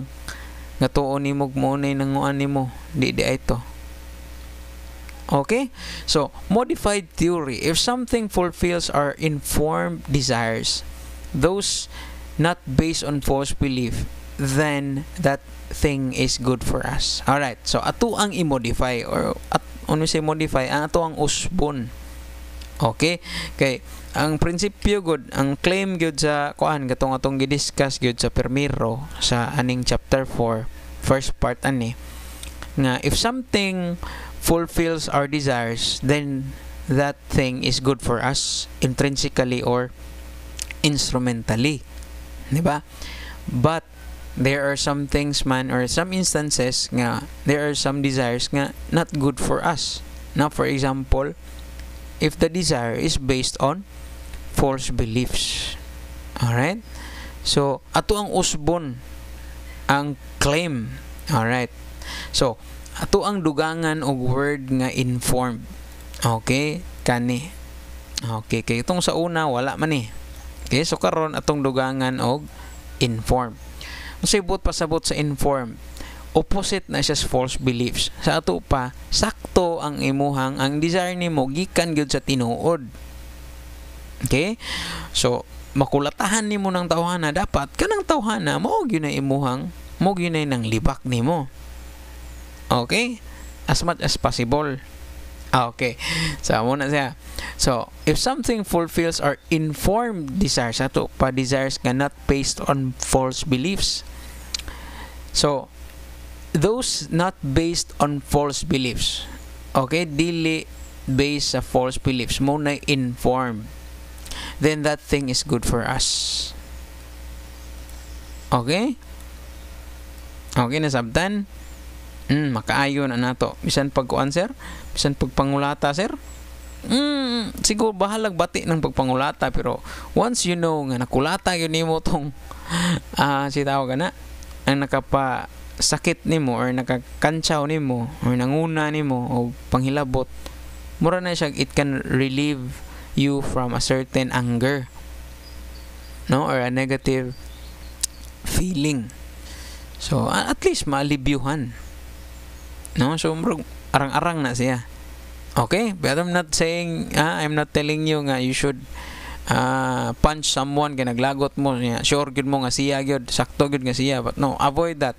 nga tuon nimo gmunay nanguan nimo di di ito okay so modified theory if something fulfills our informed desires those not based on false belief then that thing is good for us all right so ato ang i-modify or at ano say modify ang ato ang usbon okay Okay ang prinsipyo good ang claim gud sa kuan gatong atong gidiscuss gud sa permiro sa aning chapter 4 first part ani nga if something fulfills our desires then that thing is good for us intrinsically or instrumentally di ba but there are some things man or some instances nga there are some desires nga not good for us now for example if the desire is based on false beliefs. Alright? So, ato ang usbon ang claim. Alright? So, ato ang dugangan og word nga inform. Okay? Kani. Okay, kay itong sa una wala man ni. Eh. Okay, so karon atong dugangan og inform. Unsay buot pasabot sa inform, opposite na siya sa false beliefs. Sa ato pa, sakto ang imuhang ang desire nimo gikan gyud sa tinuod. Okay? So, makulatahan nimo ng tawhana dapat kanang tawhana mao yun na imuhang mo yun gyud nang libak nimo. Okay? As much as possible. Ah, okay. So, muna siya. So, if something fulfills our informed desires, ato pa desires cannot based on false beliefs. So, those not based on false beliefs. Okay, dili based sa false beliefs. mo na informed then that thing is good for us. Okay? Okay na sabtan? Mm, makaayo na nato. Bisan pagkuan sir? Bisan pagpangulata sir? Mm, siguro bahalag bati ng pagpangulata pero once you know nga nakulata yun nimo tong uh, si tawag na ang nakapa sakit nimo or nakakantsaw nimo or nanguna nimo o panghilabot mura na siya it can relieve you from a certain anger no or a negative feeling so at least malibyuhan no so arang-arang na siya okay but I'm not saying ah, I'm not telling you nga you should uh, punch someone kay naglagot mo niya sure gud mo nga siya gud sakto gud nga siya but no avoid that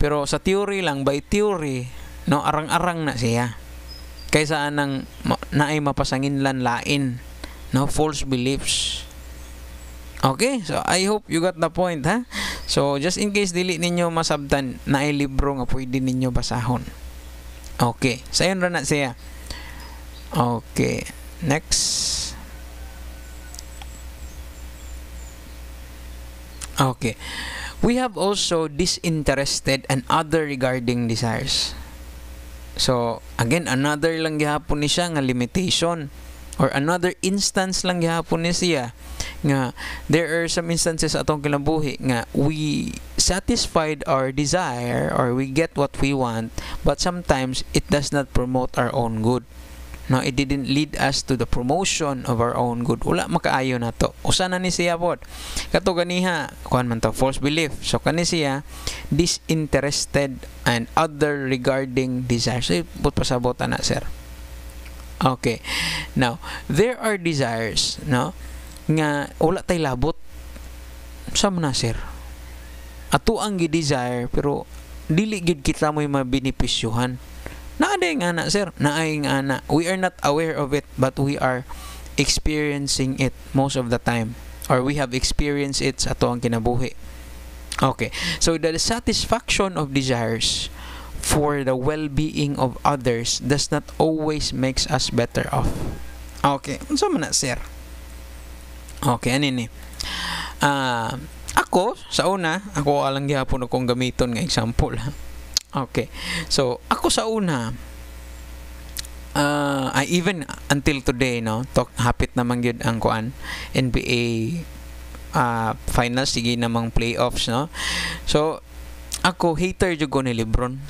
pero sa theory lang by theory no arang-arang na siya kaysa anang naay mapasangin lan lain no false beliefs okay so i hope you got the point ha so just in case dili ninyo masabtan naay libro nga pwede ninyo basahon okay sayon ra na siya okay next okay we have also disinterested and other regarding desires So, again, another lang gihapon ni siya nga limitation or another instance lang gihapon ni siya nga there are some instances atong kinabuhi nga we satisfied our desire or we get what we want but sometimes it does not promote our own good No, it didn't lead us to the promotion of our own good. Wala makaayo na to. Usa na ni siya pod. Kato ganiha, kuan man to false belief. So kani siya disinterested and other regarding desires So but pasabot na sir. Okay. Now, there are desires, no? Nga wala tay labot. Sa na sir. Ato ang gi-desire pero dili gid kita mo mabenepisyuhan. benepisyuhan Naaday nga na, sir. Naay nga na. We are not aware of it, but we are experiencing it most of the time. Or we have experienced it sa to ang kinabuhi. Okay. So, the satisfaction of desires for the well-being of others does not always makes us better off. Okay. Unsa man na, sir? Okay, ani ni. Ah, uh, ako sa una, ako alang gihapon akong gamiton nga example. Okay. So, ako sa una, uh, I even until today, no, talk, hapit naman yun ang kuan, NBA uh, finals, sige namang playoffs, no? So, ako, hater jud ko ni Lebron.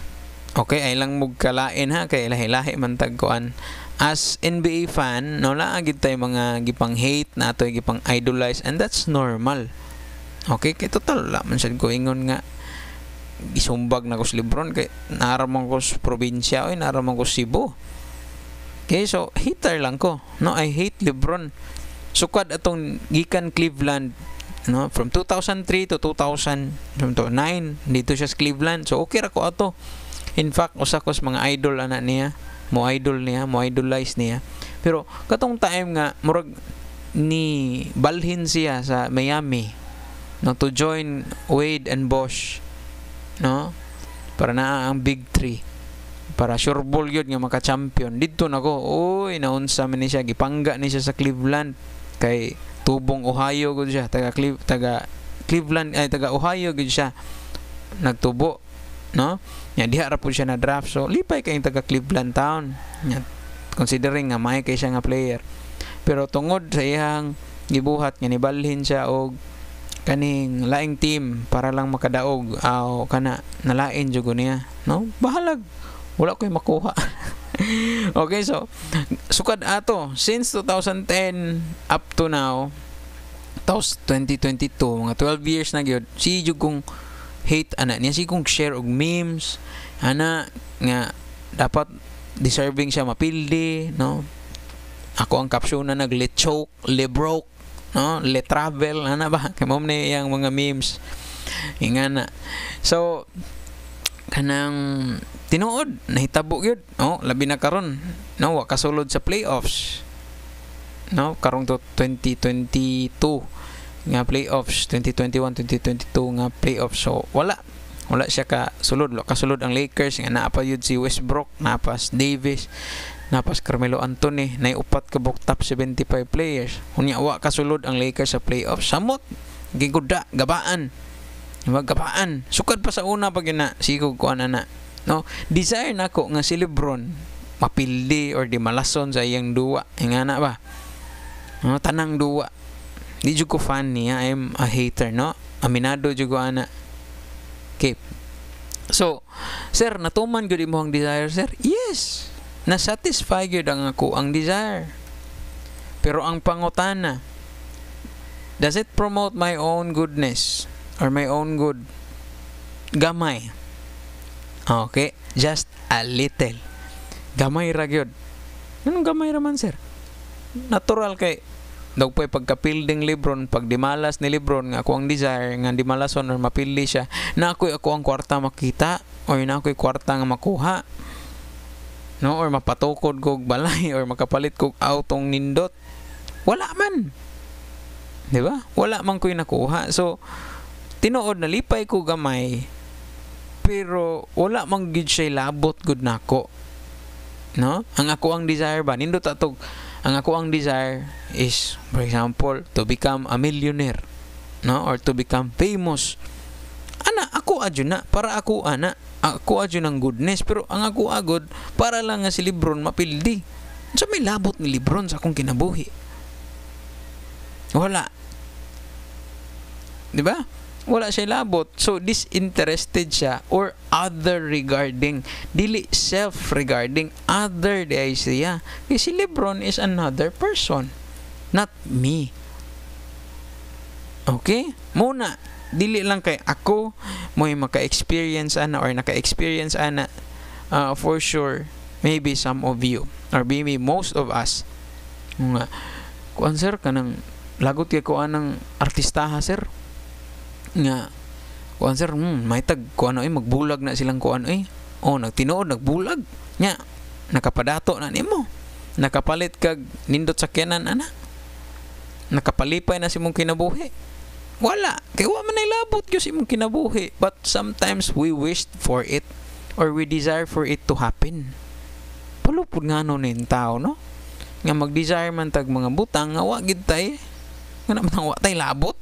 Okay, ay lang mug kalain ha, kay lahi-lahi man tagkuan. As NBA fan, no naa gid mga gipang hate na atoy gipang idolize and that's normal. Okay, kay total la man sad ko ingon nga isumbag na ko si Lebron kay naraman ko sa probinsya oy naraman ko Cebu okay so hater lang ko no I hate Lebron sukad atong gikan Cleveland no from 2003 to 2009 dito siya sa Cleveland so okay ra ko ato in fact usa ko sa mga idol ana niya mo idol niya mo idolize niya pero katong time nga murag ni balhin siya sa Miami no to join Wade and Bosch no para na ang big three para sure ball yun nga maka-champion dito nako oy naunsa man ni siya gipangga ni siya sa Cleveland kay tubong Ohio gud siya taga Cle- taga Cleveland ay taga Ohio gud siya nagtubo no nya diha ra pud siya na draft so lipay kay taga Cleveland town nya considering nga may kay siya nga player pero tungod sa iyang gibuhat nga nibalhin siya og kaning laing team para lang makadaog aw kana nalain jud niya no bahalag wala ko'y makuha okay so sukad ato since 2010 up to now tapos 2022 mga 12 years na gyud si jud kong hate ana niya si kong share og memes ana nga dapat deserving siya mapildi no ako ang caption na nag let choke le broke no le travel ana ba kamo ni yang mga memes ingana so kanang tinuod nahitabo gyud no labi na karon no wa kasulod sa playoffs no karong to 2022 nga playoffs 2021 2022 nga playoffs so wala wala siya ka sulod lo kasulod ang Lakers nga naa yun si Westbrook naa pa Davis na pas Carmelo Anthony na upat ka book top 75 players. Unya wa kasulod ang Lakers sa playoff. Samot giguda gabaan. Wag gabaan. Sukad pa sa una pag na sigog ko ana No, desire nako nga si LeBron mapildi or di malason sa iyang duwa. Ingana eh, ba? No, tanang duwa. Di jud ko fan niya. I'm a hater, no? Aminado jud ko ana. Okay. So, sir, natuman gud imong desire, sir? Yes na-satisfy gyud ang ako ang desire. Pero ang pangutana, does it promote my own goodness or my own good? Gamay. Okay, just a little. Gamay ra gyud. Anong gamay ra man sir? Natural kay daw pagka pagkapilding libron, pag dimalas ni libron, nga ako ang desire, nga dimalas or mapili siya, na ako'y ako ang kwarta makita, o na ako'y kwarta nga makuha no or mapatukod kog balay or makapalit kog autong nindot wala man di ba wala man ko'y nakuha so tinuod nalipay ko gamay pero wala man gid siya labot gud nako no ang ako ang desire ba nindot atog ang ako ang desire is for example to become a millionaire no or to become famous ana ako adyo na para ako ana ako adyo ng goodness pero ang ako agod para lang nga si Lebron mapildi sa so, may labot ni Lebron sa akong kinabuhi wala di ba wala siya labot so disinterested siya or other regarding dili self regarding other the siya kasi si Lebron is another person not me okay muna dili lang kay ako mo maka-experience ana or naka-experience ana uh, for sure maybe some of you or maybe most of us nga kuan sir kanang lagot kay kuan ng artista ha sir nga kuan sir hmm, may tag kuan ay magbulag na silang kuan ay oh nagtinuod nagbulag nya nakapadato na nimo nakapalit kag nindot sa kenan ana nakapalipay na si mong kinabuhi wala kay wa man labot gyud imong kinabuhi but sometimes we wish for it or we desire for it to happen palupod nga no nin tao no nga magdesire man tag mga butang nga wa gid tay nga man wa tay labot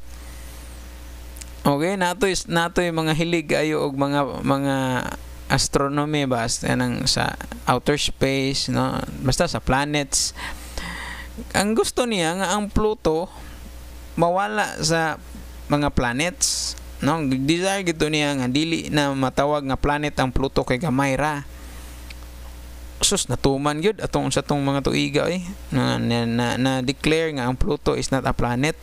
okay nato is nato mga hilig ayo og mga mga astronomy basta nang sa outer space no basta sa planets ang gusto niya nga ang Pluto mawala sa mga planets no desire gito niya nga dili na matawag nga planet ang Pluto kay gamay ra sus natuman gyud atong sa tong mga tuiga eh na, na, na, na declare nga ang Pluto is not a planet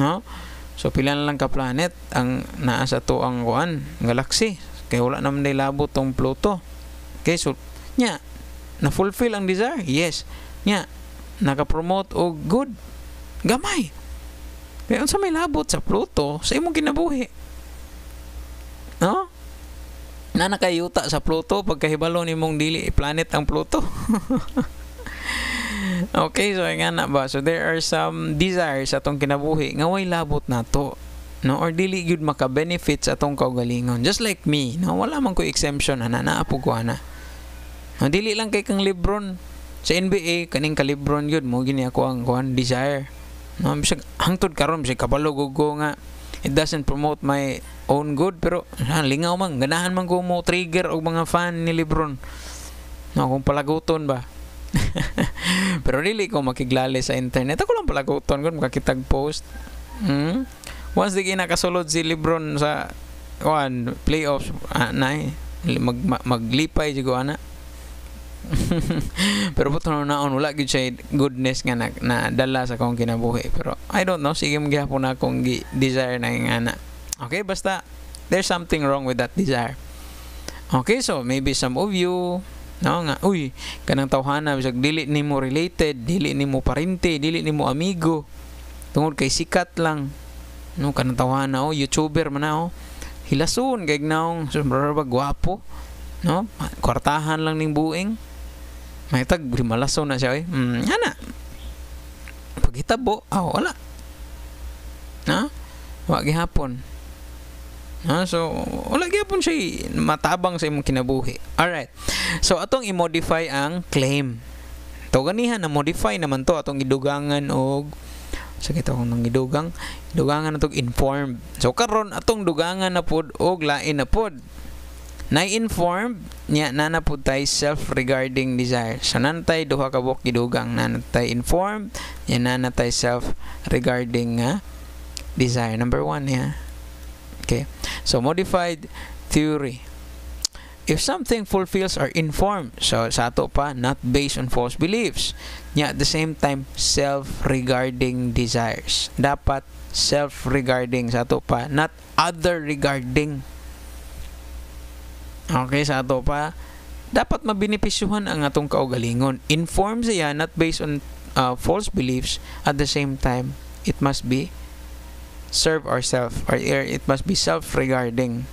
no so pila na lang ka planet ang naa sa to ang kuan galaxy kay wala naman labo tong Pluto okay so nya na fulfill ang desire yes nya naka-promote og good gamay kaya unsa may labot sa Pluto sa imong ginabuhi? No? Na nakayuta sa Pluto pagkahibalo nimong dili planet ang Pluto. okay, so nga na ba? So there are some desires atong kinabuhi nga way labot nato no or dili gyud maka-benefit sa atong kaugalingon just like me no wala man ko exemption ana naa po ko ana no, dili lang kay kang LeBron sa NBA kaning kalibron gyud mo gini ako ang kuan desire no bisag hangtod karon bisag kabalo gud nga it doesn't promote my own good pero ha, lingaw man ganahan man ko mo trigger og mga fan ni LeBron no kung palaguton ba pero dili really, ko makiglali sa internet ako lang palaguton kun makakitag post hmm? once di nakasulod si LeBron sa one playoffs ah, na mag, mag, maglipay jud ko ana pero buto na naon wala gyud siya goodness nga na, na dala sa akong kinabuhi pero I don't know sige gihapon na akong gi desire na nga na okay basta there's something wrong with that desire okay so maybe some of you no nga uy kanang tawhana bisag dili nimo related dili nimo parente dili nimo amigo tungod kay sikat lang no kanang tawhana oh youtuber man oh hilason kay gnaong sobrang gwapo no kwartahan lang ning buing may tag himalaso na siya eh mm, ana paghitabo aw oh, wala ha wa gihapon Ha? So, wala gyapon siya eh. matabang sa imong kinabuhi. All right. So, atong i-modify ang claim. To ganihan na modify naman to atong idugangan og sa kita kung nang idugang dugangan atong informed. So karon atong dugangan na pod og lain na pod na inform niya nanapod tay self-regarding desire. So nanatay duha ka buok gidugang nanatay informed, niya nanatay self-regarding nga ah, desire. Number one niya. Okay. So modified theory. If something fulfills or informed, so sa ato pa, not based on false beliefs, niya at the same time, self-regarding desires. Dapat self-regarding sa ato pa, not other-regarding Okay, sa ato pa, dapat mabinipisyuhan ang atong kaugalingon. Inform siya not based on uh, false beliefs. At the same time, it must be serve ourselves or it must be self-regarding.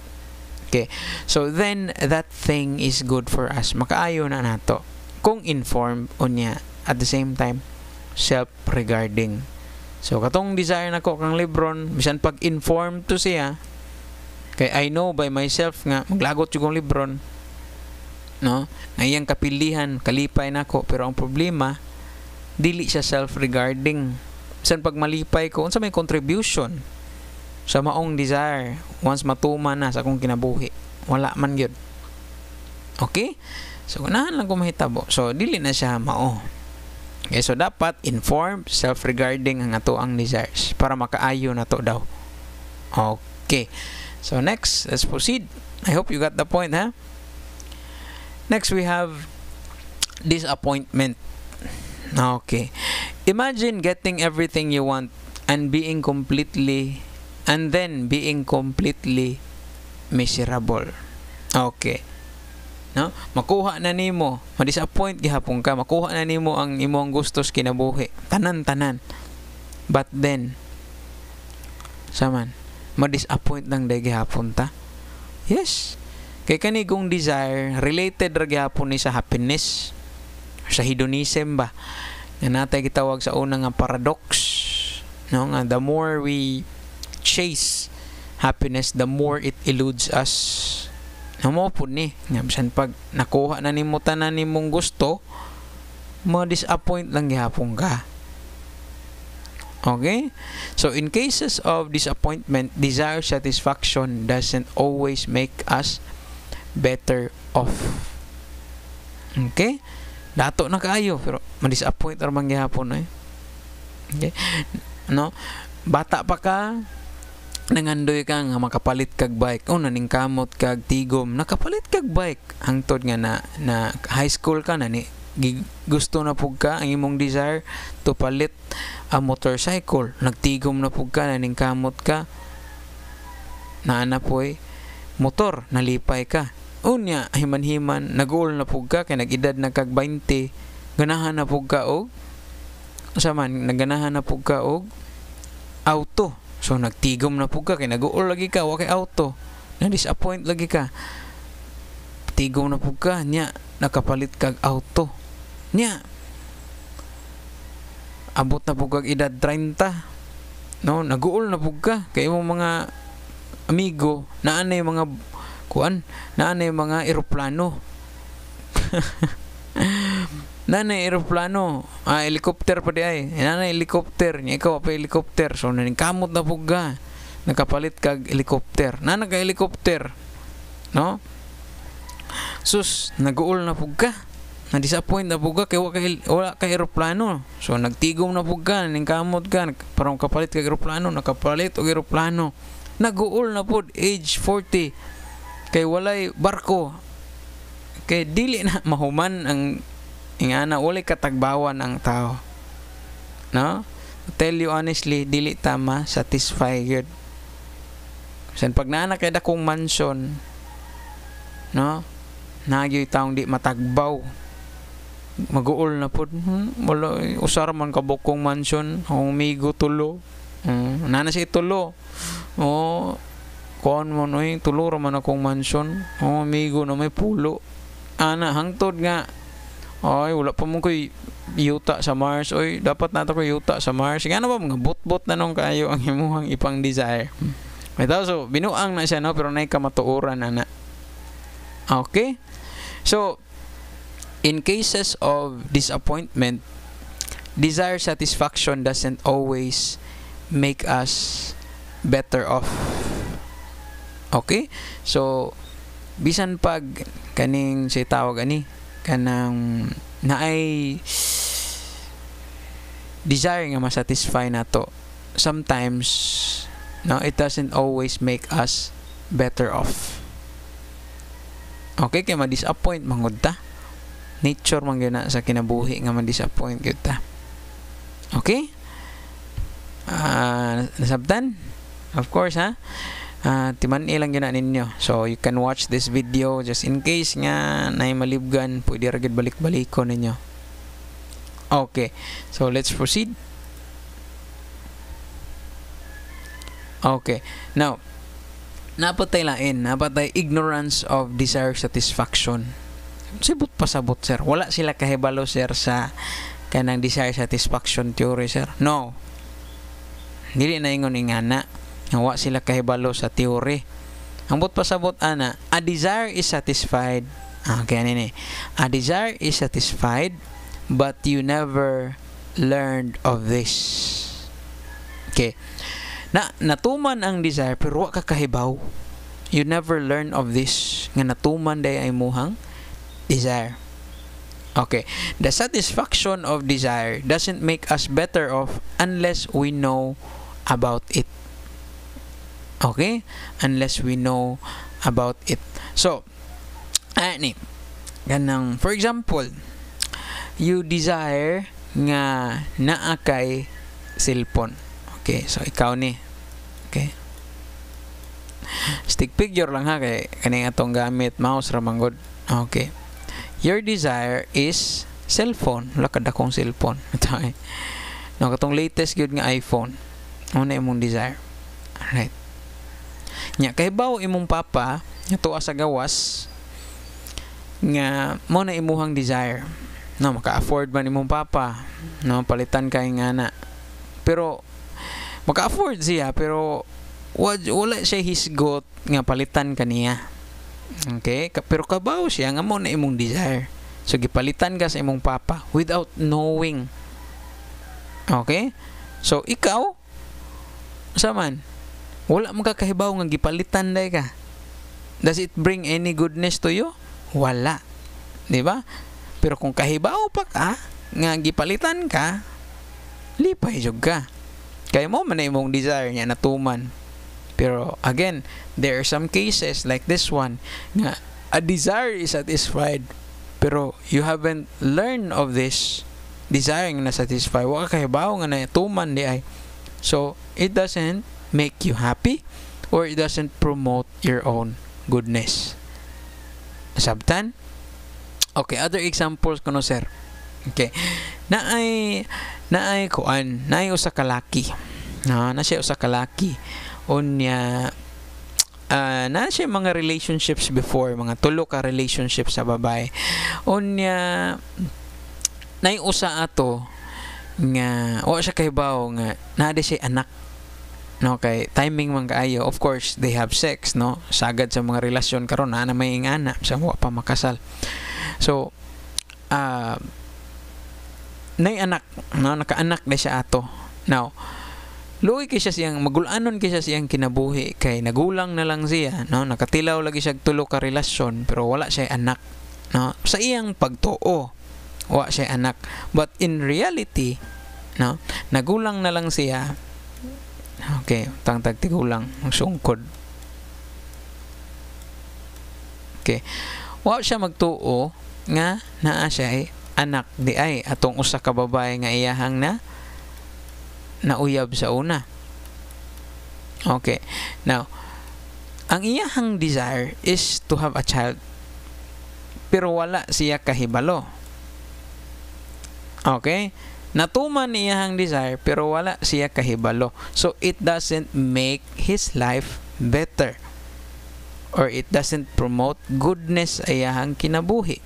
Okay. So then that thing is good for us. Makaayo na nato kung inform unya at the same time self-regarding. So katong desire nako kang Lebron bisan pag inform to siya Kay I know by myself nga maglagot jud kong libron. No? Ang kapilihan kalipay nako pero ang problema dili siya self-regarding. San pag malipay ko unsa may contribution sa maong desire once matuman na sa akong kinabuhi. Wala man gyud. Okay? So, unahan lang ko mahitabo. So, dili na siya mao. Okay, so dapat inform self-regarding ang ato ang desires para makaayo na to daw. Okay. So next, let's proceed. I hope you got the point, huh? Next, we have disappointment. Okay. Imagine getting everything you want and being completely and then being completely miserable. Okay. No? Makuha na nimo, ma-disappoint gihapon ka, makuha na nimo ang imong gustos kinabuhi. Tanan-tanan. But then, saman, ma-disappoint nang day gihapon ta yes kay kani kong desire related ra gihapon ni sa happiness sa hedonism ba nga natay gitawag sa una nga paradox no nga the more we chase happiness the more it eludes us mo po ni nga bisan pag nakuha na nimo tanan nimong gusto ma disappoint lang gihapon ka Okay? So, in cases of disappointment, desire satisfaction doesn't always make us better off. Okay? Dato na kaayo, pero ma-disappoint naman gihapon eh. Okay? No? Bata pa ka, nangandoy ka nga makapalit kag bike. O, naning kamot kag tigom, nakapalit kag bike. Hangtod nga na, na high school ka nani, gusto na pug ka ang imong desire to palit a motorcycle. Nagtigom na pug ka, kamot ka. Naana po'y motor, nalipay ka. Unya, himan-himan, nag na pug ka, kay nagidad na kag 20, ganahan na pug ka og sa man naganahan na pug ka og auto. So nagtigom na pug ka kay naguol lagi ka wa kay auto. Na disappoint lagi ka. Tigom na pug ka nya nakapalit kag auto. Nya abot na pugag edad 30 no naguol na pug ka kay imong mga amigo naa na mga kuan naa na mga eroplano Nanay eroplano, ah, helicopter pa di ay. Nanay helicopter, niya ikaw pa helicopter. So naning kamot na pugga. Nakapalit kag helicopter. na ka helicopter. No? Sus, naguol na pugga na-disappoint na buga kay wala kay, wala kay eroplano. So nagtigom na buga, ningkamot ka, parang kapalit kay eroplano, nakapalit og eroplano. Naguol na pud age 40 kay walay barko. Kay dili na mahuman ang ingana walay katagbawan ang tao. No? tell you honestly, dili tama satisfied gyud. Sen pag naa kay dakong mansion, no? Nagyoy taong di matagbaw maguol na pod hmm, wala usar man kabukong mansion humigo tulo hmm, nana si itulo. O, kon mo no tulo ra man akong mansion oh migo na may pulo ana hangtod nga oy wala pa mong koy yuta sa Mars oy dapat nato ko yuta sa Mars nga ba mga bot-bot na nung kayo ang imuhang ipang desire may tao so binuang na siya no pero nay kamatuoran ana okay so In cases of disappointment, desire satisfaction doesn't always make us better off. Okay? So, bisan pag kaning si tawag ani kanang naay desire nga masatisfy nato sometimes no it doesn't always make us better off okay kay ma-disappoint mangod ta nature man gyud na sa kinabuhi nga man disappoint gyud ta okay uh, nasabtan of course ha uh, ah, timan ilang yun ninyo so you can watch this video just in case nga na malibgan pwede ragid balik-balik ko ninyo okay so let's proceed okay now napatay lain napatay ignorance of desire satisfaction sibot pasabot sir wala sila kahibalo sir sa kanang desire satisfaction theory sir no dili na ingon ni ingana wa sila kahibalo sa theory ang but pasabot ana a desire is satisfied ah, kaya nini a desire is satisfied but you never learned of this okay na natuman ang desire pero wa ka kahibaw you never learn of this nga natuman day ay muhang desire. Okay. The satisfaction of desire doesn't make us better off unless we know about it. Okay? Unless we know about it. So, ani, ganang, for example, you desire nga naa kay cellphone. Okay, so ikaw ni. Okay. Stick figure lang ha kay kaning atong gamit mouse ra manggod. Okay. Your desire is cellphone. Lakad akong cellphone. Ito No, katong latest gyud nga iPhone. Una imong desire. Alright. Nya kay kahibaw imong papa natuwa sa gawas nga mo na imuhang desire. No, maka-afford man imong papa. No, palitan kay nga na. Pero maka-afford siya pero wala siya hisgot nga palitan kaniya. Okay? Pero kabaw siya nga mo na imong desire. So gipalitan ka sa imong papa without knowing. Okay? So ikaw sa man wala mo ka kahibaw nga gipalitan day ka. Does it bring any goodness to you? Wala. 'Di ba? Pero kung kahibaw pa ka nga gipalitan ka, lipay jud ka. Kay mo man imong desire niya natuman. Pero again, there are some cases like this one nga a desire is satisfied pero you haven't learned of this desiring nga na-satisfy. Wa kay bawo nga natuman di ay. So, it doesn't make you happy or it doesn't promote your own goodness. Sabtan? Okay, other examples kuno sir. Okay. na na naay kuan, naay usa ka laki. Ah, na, na siya usa ka laki unya uh, ah, na siya mga relationships before mga tulo ka relationships sa babae unya nay usa ato nga o siya kay kahibaw nga naade siya anak no kay timing man kaayo of course they have sex no sagad sa mga relasyon karon na may ingana sa wa pa makasal so uh, ah, nay anak no nakaanak na siya ato now luwi kay siya siyang magulanon kay siya siyang kinabuhi kay nagulang na lang siya no nakatilaw lagi siya tulo ka relasyon pero wala siya anak no sa iyang pagtuo wa siya anak but in reality no nagulang na lang siya okay tangtag tigulang sungkod okay wa siya magtuo nga naa siya ay anak di ay atong usa ka babae nga iyahang na nauyab sa una. Okay. Now, ang iyahang desire is to have a child. Pero wala siya kahibalo. Okay? Natuman iyahang desire pero wala siya kahibalo. So it doesn't make his life better or it doesn't promote goodness ayahang kinabuhi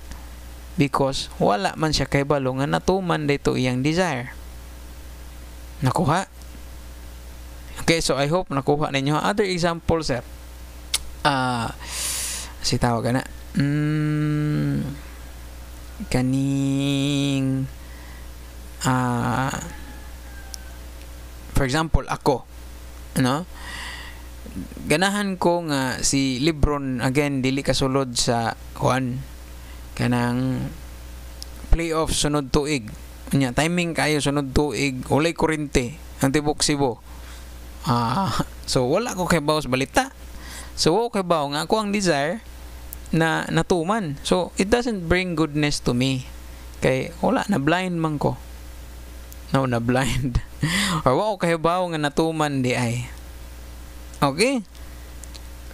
because wala man siya kay nga natuman dito iyang desire nakuha. Okay, so I hope nakuha ninyo. Other example, sir. Ah, uh, si tawag na. Mm, kaning ah uh, for example, ako, ano? Ganahan ko nga si LeBron again dili kasulod sa kuan kanang playoff sunod tuig Nya, timing kayo sunod tuig, ulay kurinte, ang tibok sibo. Ah, so wala ko kay bawas balita. So wala kay baw nga ako ang desire na natuman. So it doesn't bring goodness to me. Kay wala na blind man ko. No, na blind. Or wala kay baw nga natuman di ay. Okay?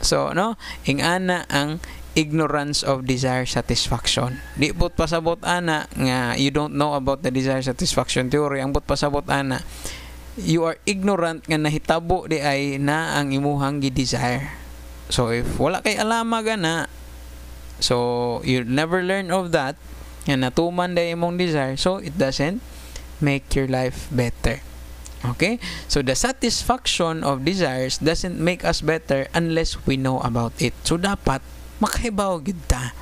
So no, ana ang ignorance of desire satisfaction. Di put pasabot ana nga you don't know about the desire satisfaction theory. Ang put pasabot ana you are ignorant nga nahitabo di ay na ang imuhang gi-desire. So if wala kay alama gana so you never learn of that nga natuman day imong desire so it doesn't make your life better. Okay? So the satisfaction of desires doesn't make us better unless we know about it. So dapat makahibaw gid ta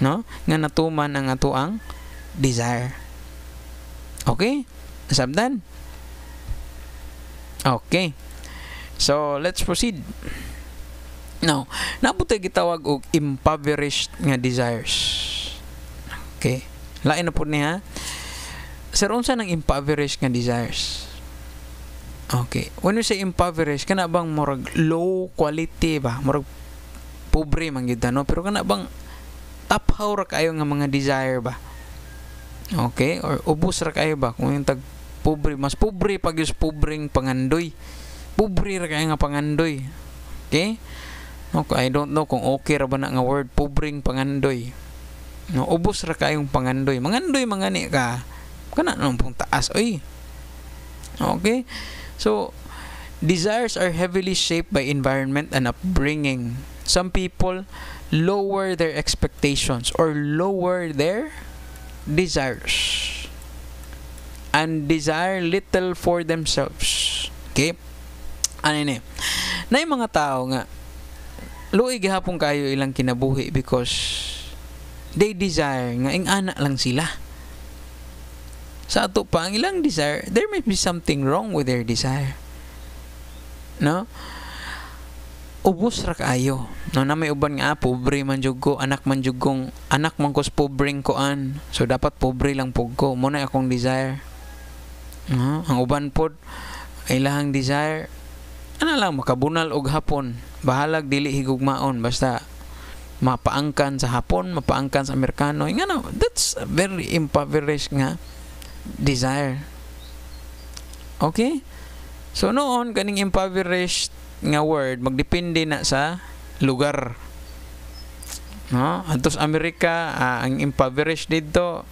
no nga natuman ang atoang desire okay sabdan okay so let's proceed now naputay gitawag og impoverished nga desires okay lain na pud niya sir unsa nang impoverished nga desires okay when we say impoverished kana bang murag low quality ba murag pobre man gyud no pero kana bang taphaw ra kayo nga mga desire ba okay or ubos ra kayo ba kung yung tag pobre mas pobre pag yung pobreng pangandoy pobre ra kayo nga pangandoy okay Okay, I don't know kung okay ra ba na nga word pobreng pangandoy. No, ubos ra kayong pangandoy. Mangandoy mangani ka. Kana nung pong taas oy. Okay? So desires are heavily shaped by environment and upbringing some people lower their expectations or lower their desires and desire little for themselves. Okay? Ano ni? Eh? Na yung mga tao nga, luoy gihapon kayo ilang kinabuhi because they desire nga ing anak lang sila. Sa ato pa, ang ilang desire, there may be something wrong with their desire. No? ubos ra kaayo no na may uban nga pobre man jud ko anak man jud kong anak man kos pobreng koan so dapat pobre lang pug ko mo na akong desire no ang uban pod ilahang desire ana lang makabunal og hapon bahalag dili higugmaon basta mapaangkan sa hapon mapaangkan sa amerikano nga no that's a very impoverished nga desire okay so noon kaning impoverished nga word magdepende na sa lugar. No? Antos Amerika, uh, ang impoverished dito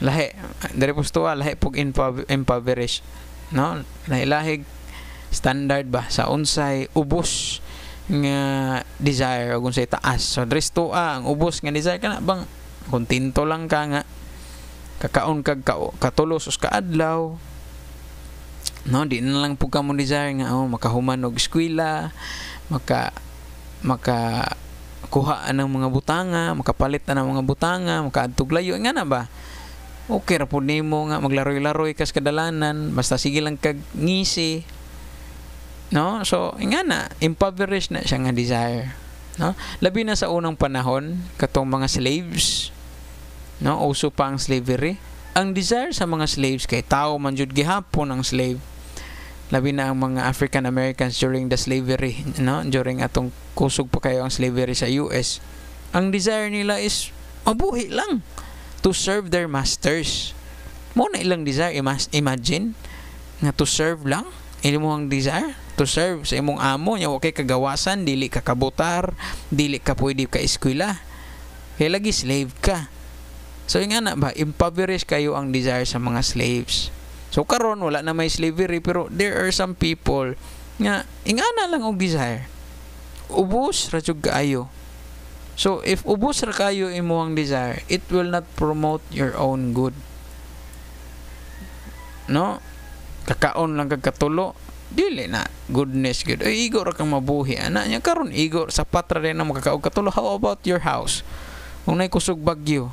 lahi dere pus tuwa lahi pug impoverished. No? Lahilahig standard ba sa unsay ubos nga desire o unsay taas. So dres tuwa ang ubos nga desire kana bang kontento lang ka nga kakaon kag katulos us kaadlaw no di na lang pud mo desire nga oh makahuman og eskwela maka maka kuha ng mga butanga makapalit na ng mga butanga makaadtog layo nga na ba okay ra pud nimo nga maglaroy-laroy kas kadalanan basta sige lang kag ngisi no so nga na impoverished na siya nga desire no labi na sa unang panahon katong mga slaves no uso pa ang slavery ang desire sa mga slaves kay tao man jud gihapon ang slave labi na ang mga African Americans during the slavery no during atong kusog pa kayo ang slavery sa US ang desire nila is mabuhi lang to serve their masters mo na ilang desire imagine nga to serve lang imo ang desire to serve sa imong amo nya okay kagawasan dili ka kabutar dili ka pwede ka eskwela kay lagi slave ka so nga na ba impoverish kayo ang desire sa mga slaves So karon wala na may slavery pero there are some people nga ingana lang og desire. Ubos ra jud kaayo. So if ubos ra kayo imong desire, it will not promote your own good. No? Kakaon lang kag katulo, dili na goodness good ay igo ra kang mabuhi anak nya karon igo sa patra rin na makakaog katulo how about your house kung nay kusog bagyo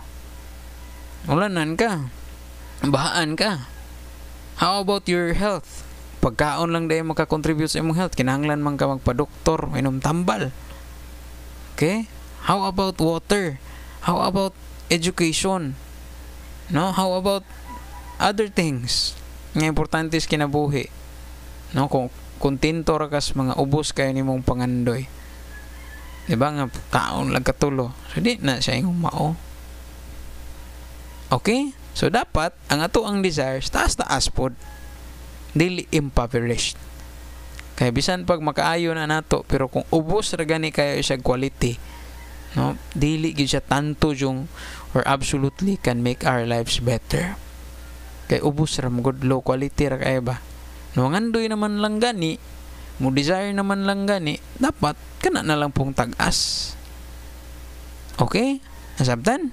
nan ka bahaan ka How about your health? Pagkaon lang dahil makakontribute sa imong health. Kinahanglan man ka magpa-doktor, inom tambal. Okay? How about water? How about education? No? How about other things? Nga importante is kinabuhi. No? Kung kontento ra kas mga ubos kayo ni mong pangandoy. Di ba nga taon lang katulo. So di na siya imong mao. Okay? So dapat ang ato ang desires taas-taas pod dili impoverished. Kay bisan pag makaayo na nato pero kung ubos ra gani kayo sa quality no dili gyud siya tanto yung or absolutely can make our lives better. Kay ubos ra good low quality ra kay ba. No ngandoy naman lang gani, mo desire naman lang gani, dapat kana na lang pong tagas. Okay? Nasabtan?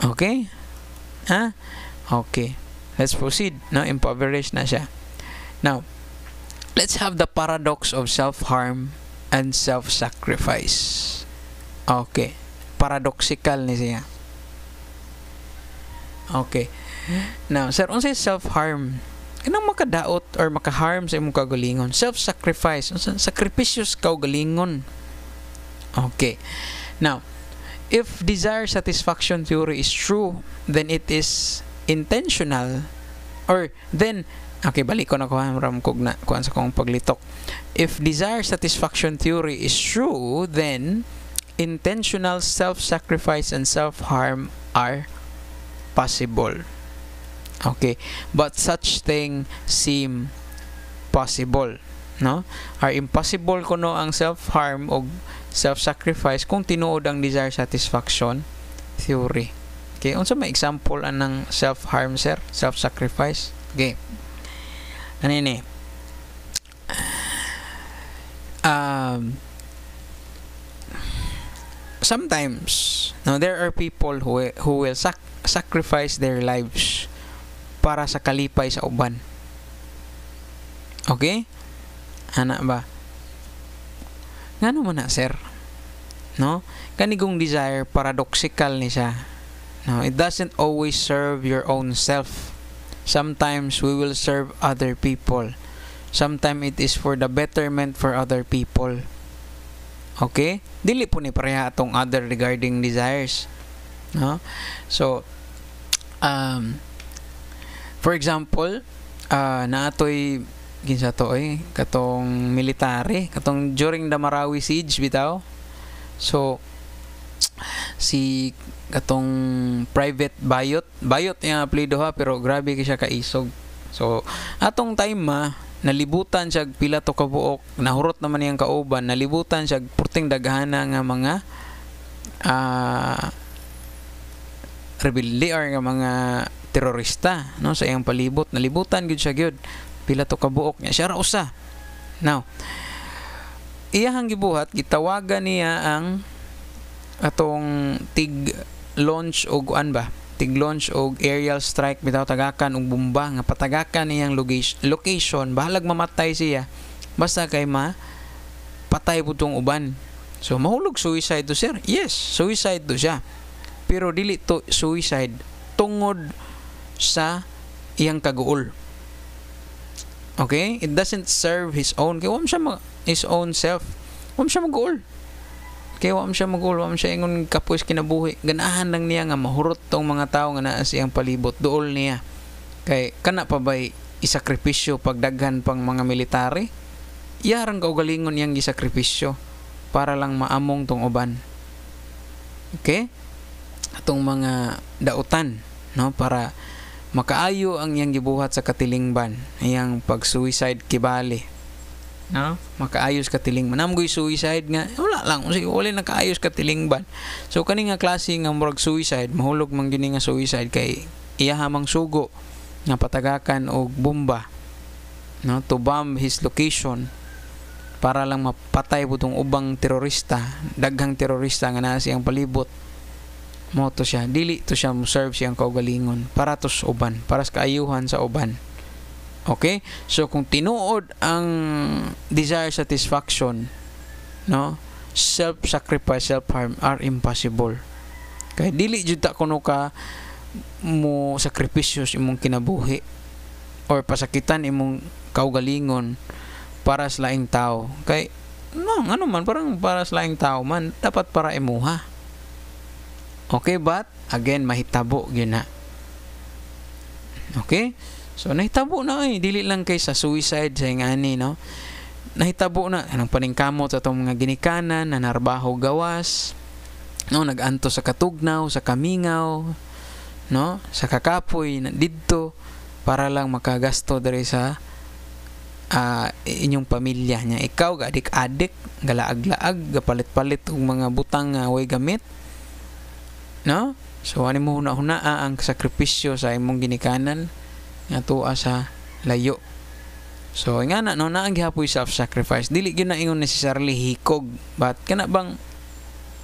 Okay? Ha? Okay. Let's proceed. No, impoverished na siya. Now, let's have the paradox of self-harm and self-sacrifice. Okay. Paradoxical ni siya. Okay. Now, sir, unsay self-harm? Kanang makadaot or makaharm sa imong kagalingon? Self-sacrifice. sacrificious kaugalingon? Okay. Now, if desire satisfaction theory is true, then it is intentional or then okay balik ko na ko ram kog na kuan sa kong paglitok if desire satisfaction theory is true then intentional self-sacrifice and self-harm are possible okay but such thing seem possible no are impossible kuno ang self-harm og self-sacrifice kung tinuod ang desire satisfaction theory. Okay, unsa may example anang self-harm sir? Self-sacrifice. Okay. Ano ni? Eh? Um, sometimes now there are people who who will sac sacrifice their lives para sa kalipay sa uban. Okay? Ana ba? nga naman na sir no kanigong desire paradoxical ni siya no it doesn't always serve your own self sometimes we will serve other people sometimes it is for the betterment for other people okay dili po ni pareha atong other regarding desires no so um for example uh, naatoy ginsa to eh katong military katong during the Marawi siege bitaw so si katong private bayot bayot yung apelido ha pero grabe kay siya kaisog so atong time ma nalibutan siya pila to kabuok nahurot naman niyang kauban nalibutan siya purting daghana nga mga uh, rebelde or nga mga terorista no sa iyang palibot nalibutan gyud siya gyud pila to ka buok niya siya ra usa now iyahang gibuhat gitawagan niya ang atong tig launch og kuan ba tig launch og aerial strike bitaw tagakan og bomba nga patagakan iyang location, bahalag mamatay siya basta kay ma patay putong uban so mahulog suicide to sir yes suicide to siya pero dili to suicide tungod sa iyang kaguol Okay? It doesn't serve his own. Kaya wam siya mag, his own self. Wam siya mag-goal. Kaya wam siya mag-goal. Wam siya ingon kapwis kinabuhi. Ganahan lang niya nga mahurot tong mga tao nga naa iyang palibot. Dool niya. Kay kana pa ba'y isakripisyo pagdaghan pang mga military? Yarang kaugalingon niyang isakripisyo para lang maamong tong uban. Okay? Atong mga dautan no para makaayo ang iyang gibuhat sa katilingban iyang pag-suicide kibali no makaayos katiling manamgoy suicide nga wala lang unsay wala nakaayos ka katilingban so kani nga klase nga murag suicide mahulog man gyud nga suicide kay iya hamang sugo nga patagakan og bomba no to bomb his location para lang mapatay butong ubang terorista daghang terorista nga naa iyang palibot moto siya dili to siya serve siyang kaugalingon para to sa uban para sa kaayuhan sa uban okay so kung tinuod ang desire satisfaction no self sacrifice self harm are impossible kay dili jud ta kuno ka mo sakripisyo imong kinabuhi or pasakitan imong kaugalingon para sa laing tao kay no ano man parang para sa laing tao man dapat para imuha Okay, but again mahitabo gyud na. Okay? So nahitabo na ay eh. dili lang kay sa suicide sa ingani no. Nahitabo na anong paningkamot sa atong mga ginikanan na narbaho gawas no naganto sa katugnaw, sa kamingaw, no, sa kakapoy didto para lang makagasto diri sa uh, inyong pamilya niya. Ikaw, gadik-adik, galaag-laag, gapalit-palit og mga butang uh, way gamit. No? So ani mo una hunaa ang sakripisyo sa imong ginikanan nga tuwa sa layo. So nga na no na ang gihapoy self sacrifice dili gyud na ingon necessarily hikog but kana bang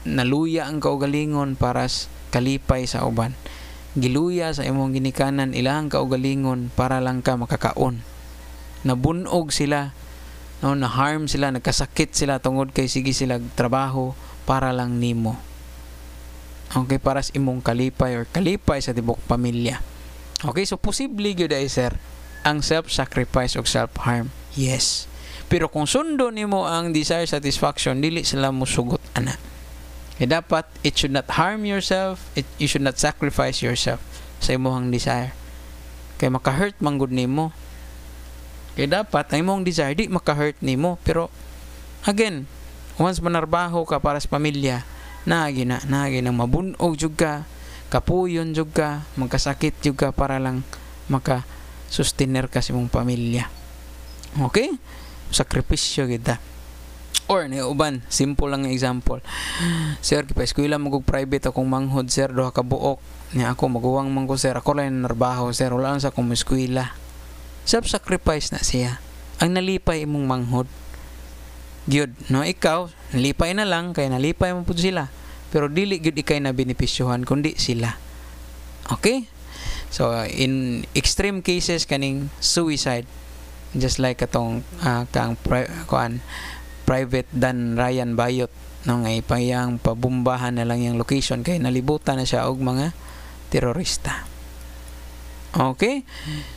naluya ang kaugalingon para kalipay sa uban. Giluya sa imong ginikanan ilang kaugalingon para lang ka makakaon. Nabunog sila no na harm sila nagkasakit sila tungod kay sige sila trabaho para lang nimo. Okay, para sa imong kalipay or kalipay sa tibok pamilya. Okay, so posible gyud ay sir ang self-sacrifice og self-harm. Yes. Pero kung sundo nimo ang desire satisfaction, dili sila mo sugot ana. Kaya eh, e dapat it should not harm yourself, it, you should not sacrifice yourself sa imong desire. Kay maka-hurt man gud nimo. Kay dapat ang imong desire di maka-hurt nimo, pero again, once manarbaho ka para sa pamilya, naagi na naagi nang mabunog jud ka kapuyon jud ka magkasakit jud ka para lang maka sustiner ka sa imong pamilya okay sakripisyo kita or ni uban simple lang example sir kipa eskwela mo private akong manghod sir duha ka buok niya ako maguwang man ko sir ako lang narbaho sir wala sa akong eskwela self sacrifice na siya ang nalipay imong manghod gyud no ikaw nalipay na lang kay nalipay mo pud sila pero dili gyud ikay na benepisyohan kundi sila okay so uh, in extreme cases kaning suicide just like atong uh, kang pri- kuan private Dan Ryan Bayot no nga payang pabumbahan na lang yung location kay nalibutan na siya og mga terorista okay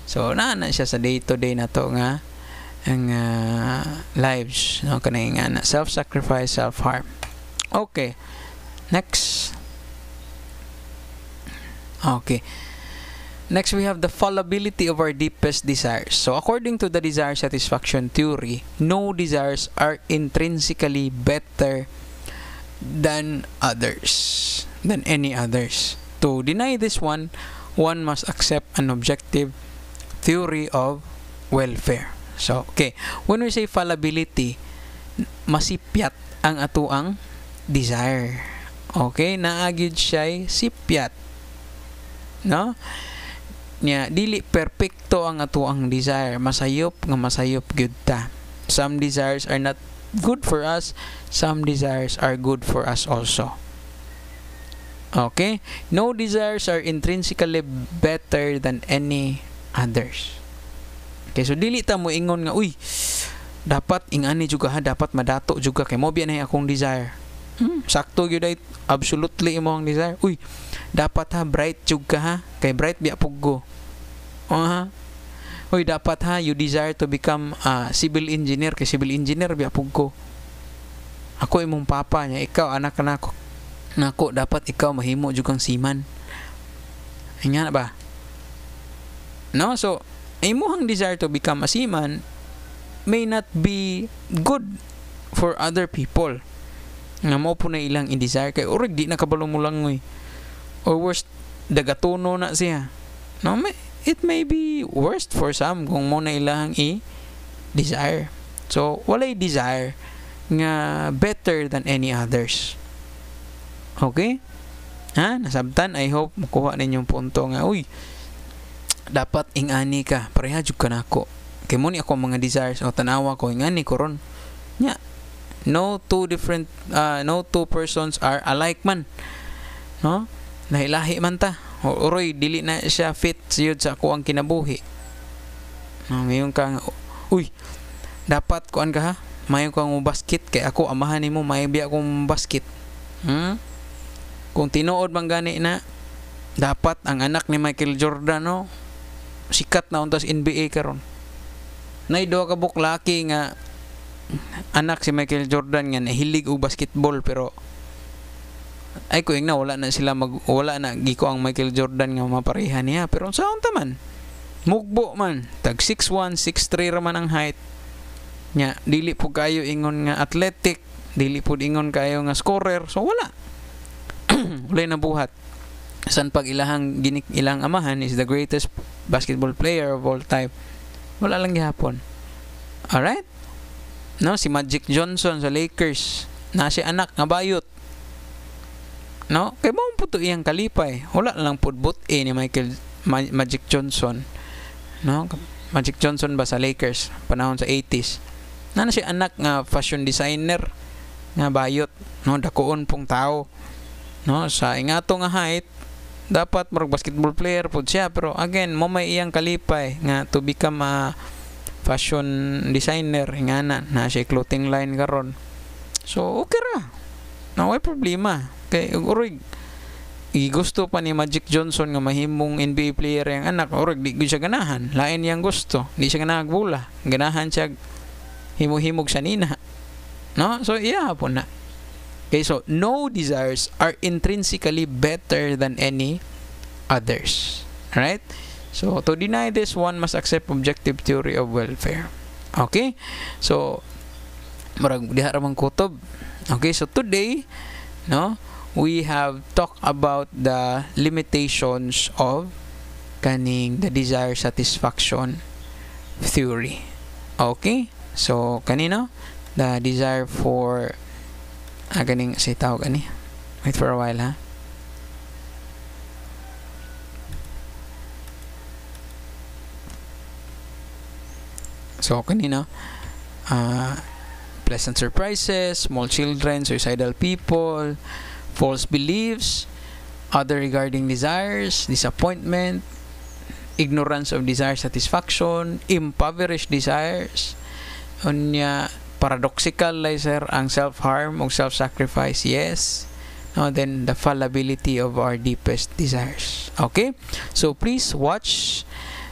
so na na siya sa day to day na to nga ang uh, lives no kanay nga self sacrifice self harm okay next okay next we have the fallibility of our deepest desires so according to the desire satisfaction theory no desires are intrinsically better than others than any others to deny this one one must accept an objective theory of welfare So, okay. When we say fallibility, masipyat ang atuang desire. Okay, naagid siya sipyat. No? Nya, dili perfecto ang atuang desire. Masayop nga masayop gyud ta. Some desires are not good for us, some desires are good for us also. Okay? No desires are intrinsically better than any others. okay, so dili ta mo ingon nga uy dapat ing ani juga ha dapat madato juga kay mo biyan akong desire hmm, sakto gyud ay absolutely imo ang desire uy dapat ha bright juga ha kay bright biya puggo oh ha Uy, dapat ha, you desire to become uh, civil engineer. Kay civil engineer, biapog puggo, Ako imong papa niya, ikaw, anak na Nako, dapat ikaw mahimo jugang siman. Nga ba? No, so, imuhang desire to become a seaman may not be good for other people nga mo po na ilang i-desire kay orig di nakabalo mo lang oy or worst dagatuno na siya no may, it may be worst for some kung mo na ilang i desire so walay desire nga better than any others okay ha nasabtan i hope makuha ninyong punto nga uy dapat ingani ka pareha jud ka nako kay mo ni ako mga desires o tanawa ko ingani ko ron nya no two different uh, no two persons are alike man no nahilahi man ta o, dili na siya fit siyod sa ako ang kinabuhi no, ngayon ka uy dapat ko ka ha mayo kang basket kay ako amahan nimo mayo biya kong basket hmm? kung tinuod man gani na dapat ang anak ni Michael Jordan no sikat na untas NBA karon. Nay duha ka buklaki nga anak si Michael Jordan nga nahilig og basketball pero ay ko na wala na sila mag wala na giko ang Michael Jordan nga mapareha niya pero sa unta man mugbo man tag 6163 ra man ang height nya dili po kayo ingon nga athletic dili po ingon kayo nga scorer so wala wala na buhat san pag ilahang ginik ilang amahan is the greatest basketball player of all time wala lang gihapon all right no si Magic Johnson sa Lakers na si anak nga bayot no kay mo puto iyang kalipay wala lang pud but eh, ni Michael Ma- Magic Johnson no Magic Johnson ba sa Lakers panahon sa 80s na si anak nga fashion designer nga bayot no dakoon pong tao no sa ingato nga height dapat marag basketball player po siya pero again mo may iyang kalipay nga to become a fashion designer ingana na siya clothing line karon so okay ra na way problema kay urig gusto pa ni Magic Johnson nga mahimong NBA player ang anak urig di siya ganahan lain yang gusto di siya ganahan bula ganahan siya himuhimog sa nina no so iya yeah, po na Okay, so no desires are intrinsically better than any others. Alright? So, to deny this, one must accept objective theory of welfare. Okay? So, marag diharamang kutob. Okay, so today, no, we have talked about the limitations of kaning the desire satisfaction theory. Okay? So, kanina, the desire for ah, ganing si tawag ani wait for a while ha so kanina uh, ah, pleasant surprises small children suicidal people false beliefs other regarding desires disappointment ignorance of desire satisfaction impoverished desires unya paradoxical lay sir ang self-harm o self-sacrifice? Yes. No, then the fallibility of our deepest desires. Okay? So please watch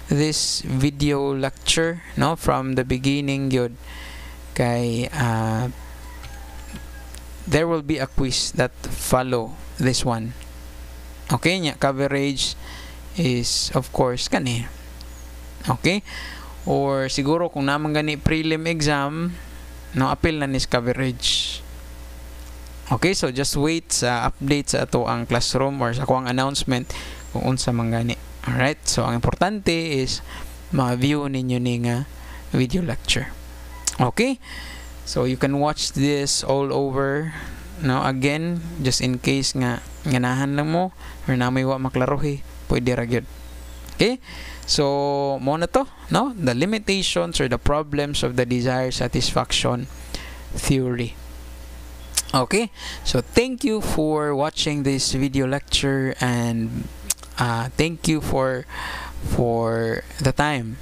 this video lecture no from the beginning yun kay uh, there will be a quiz that follow this one. Okay nya coverage is of course kani. Okay? Or siguro kung naman gani prelim exam no appeal na nis coverage okay so just wait sa update sa ato ang classroom or sa kuang announcement kung unsa man gani all right so ang importante is ma-view ninyo ni nga video lecture okay so you can watch this all over no again just in case nga nganahan lang mo or na may wa maklaro eh, pwede ra gyud okay So, mo na to, no? The limitations or the problems of the desire satisfaction theory. Okay? So, thank you for watching this video lecture and uh, thank you for for the time.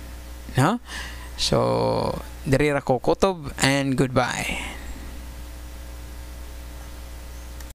No? So, Darira Kokotob and goodbye.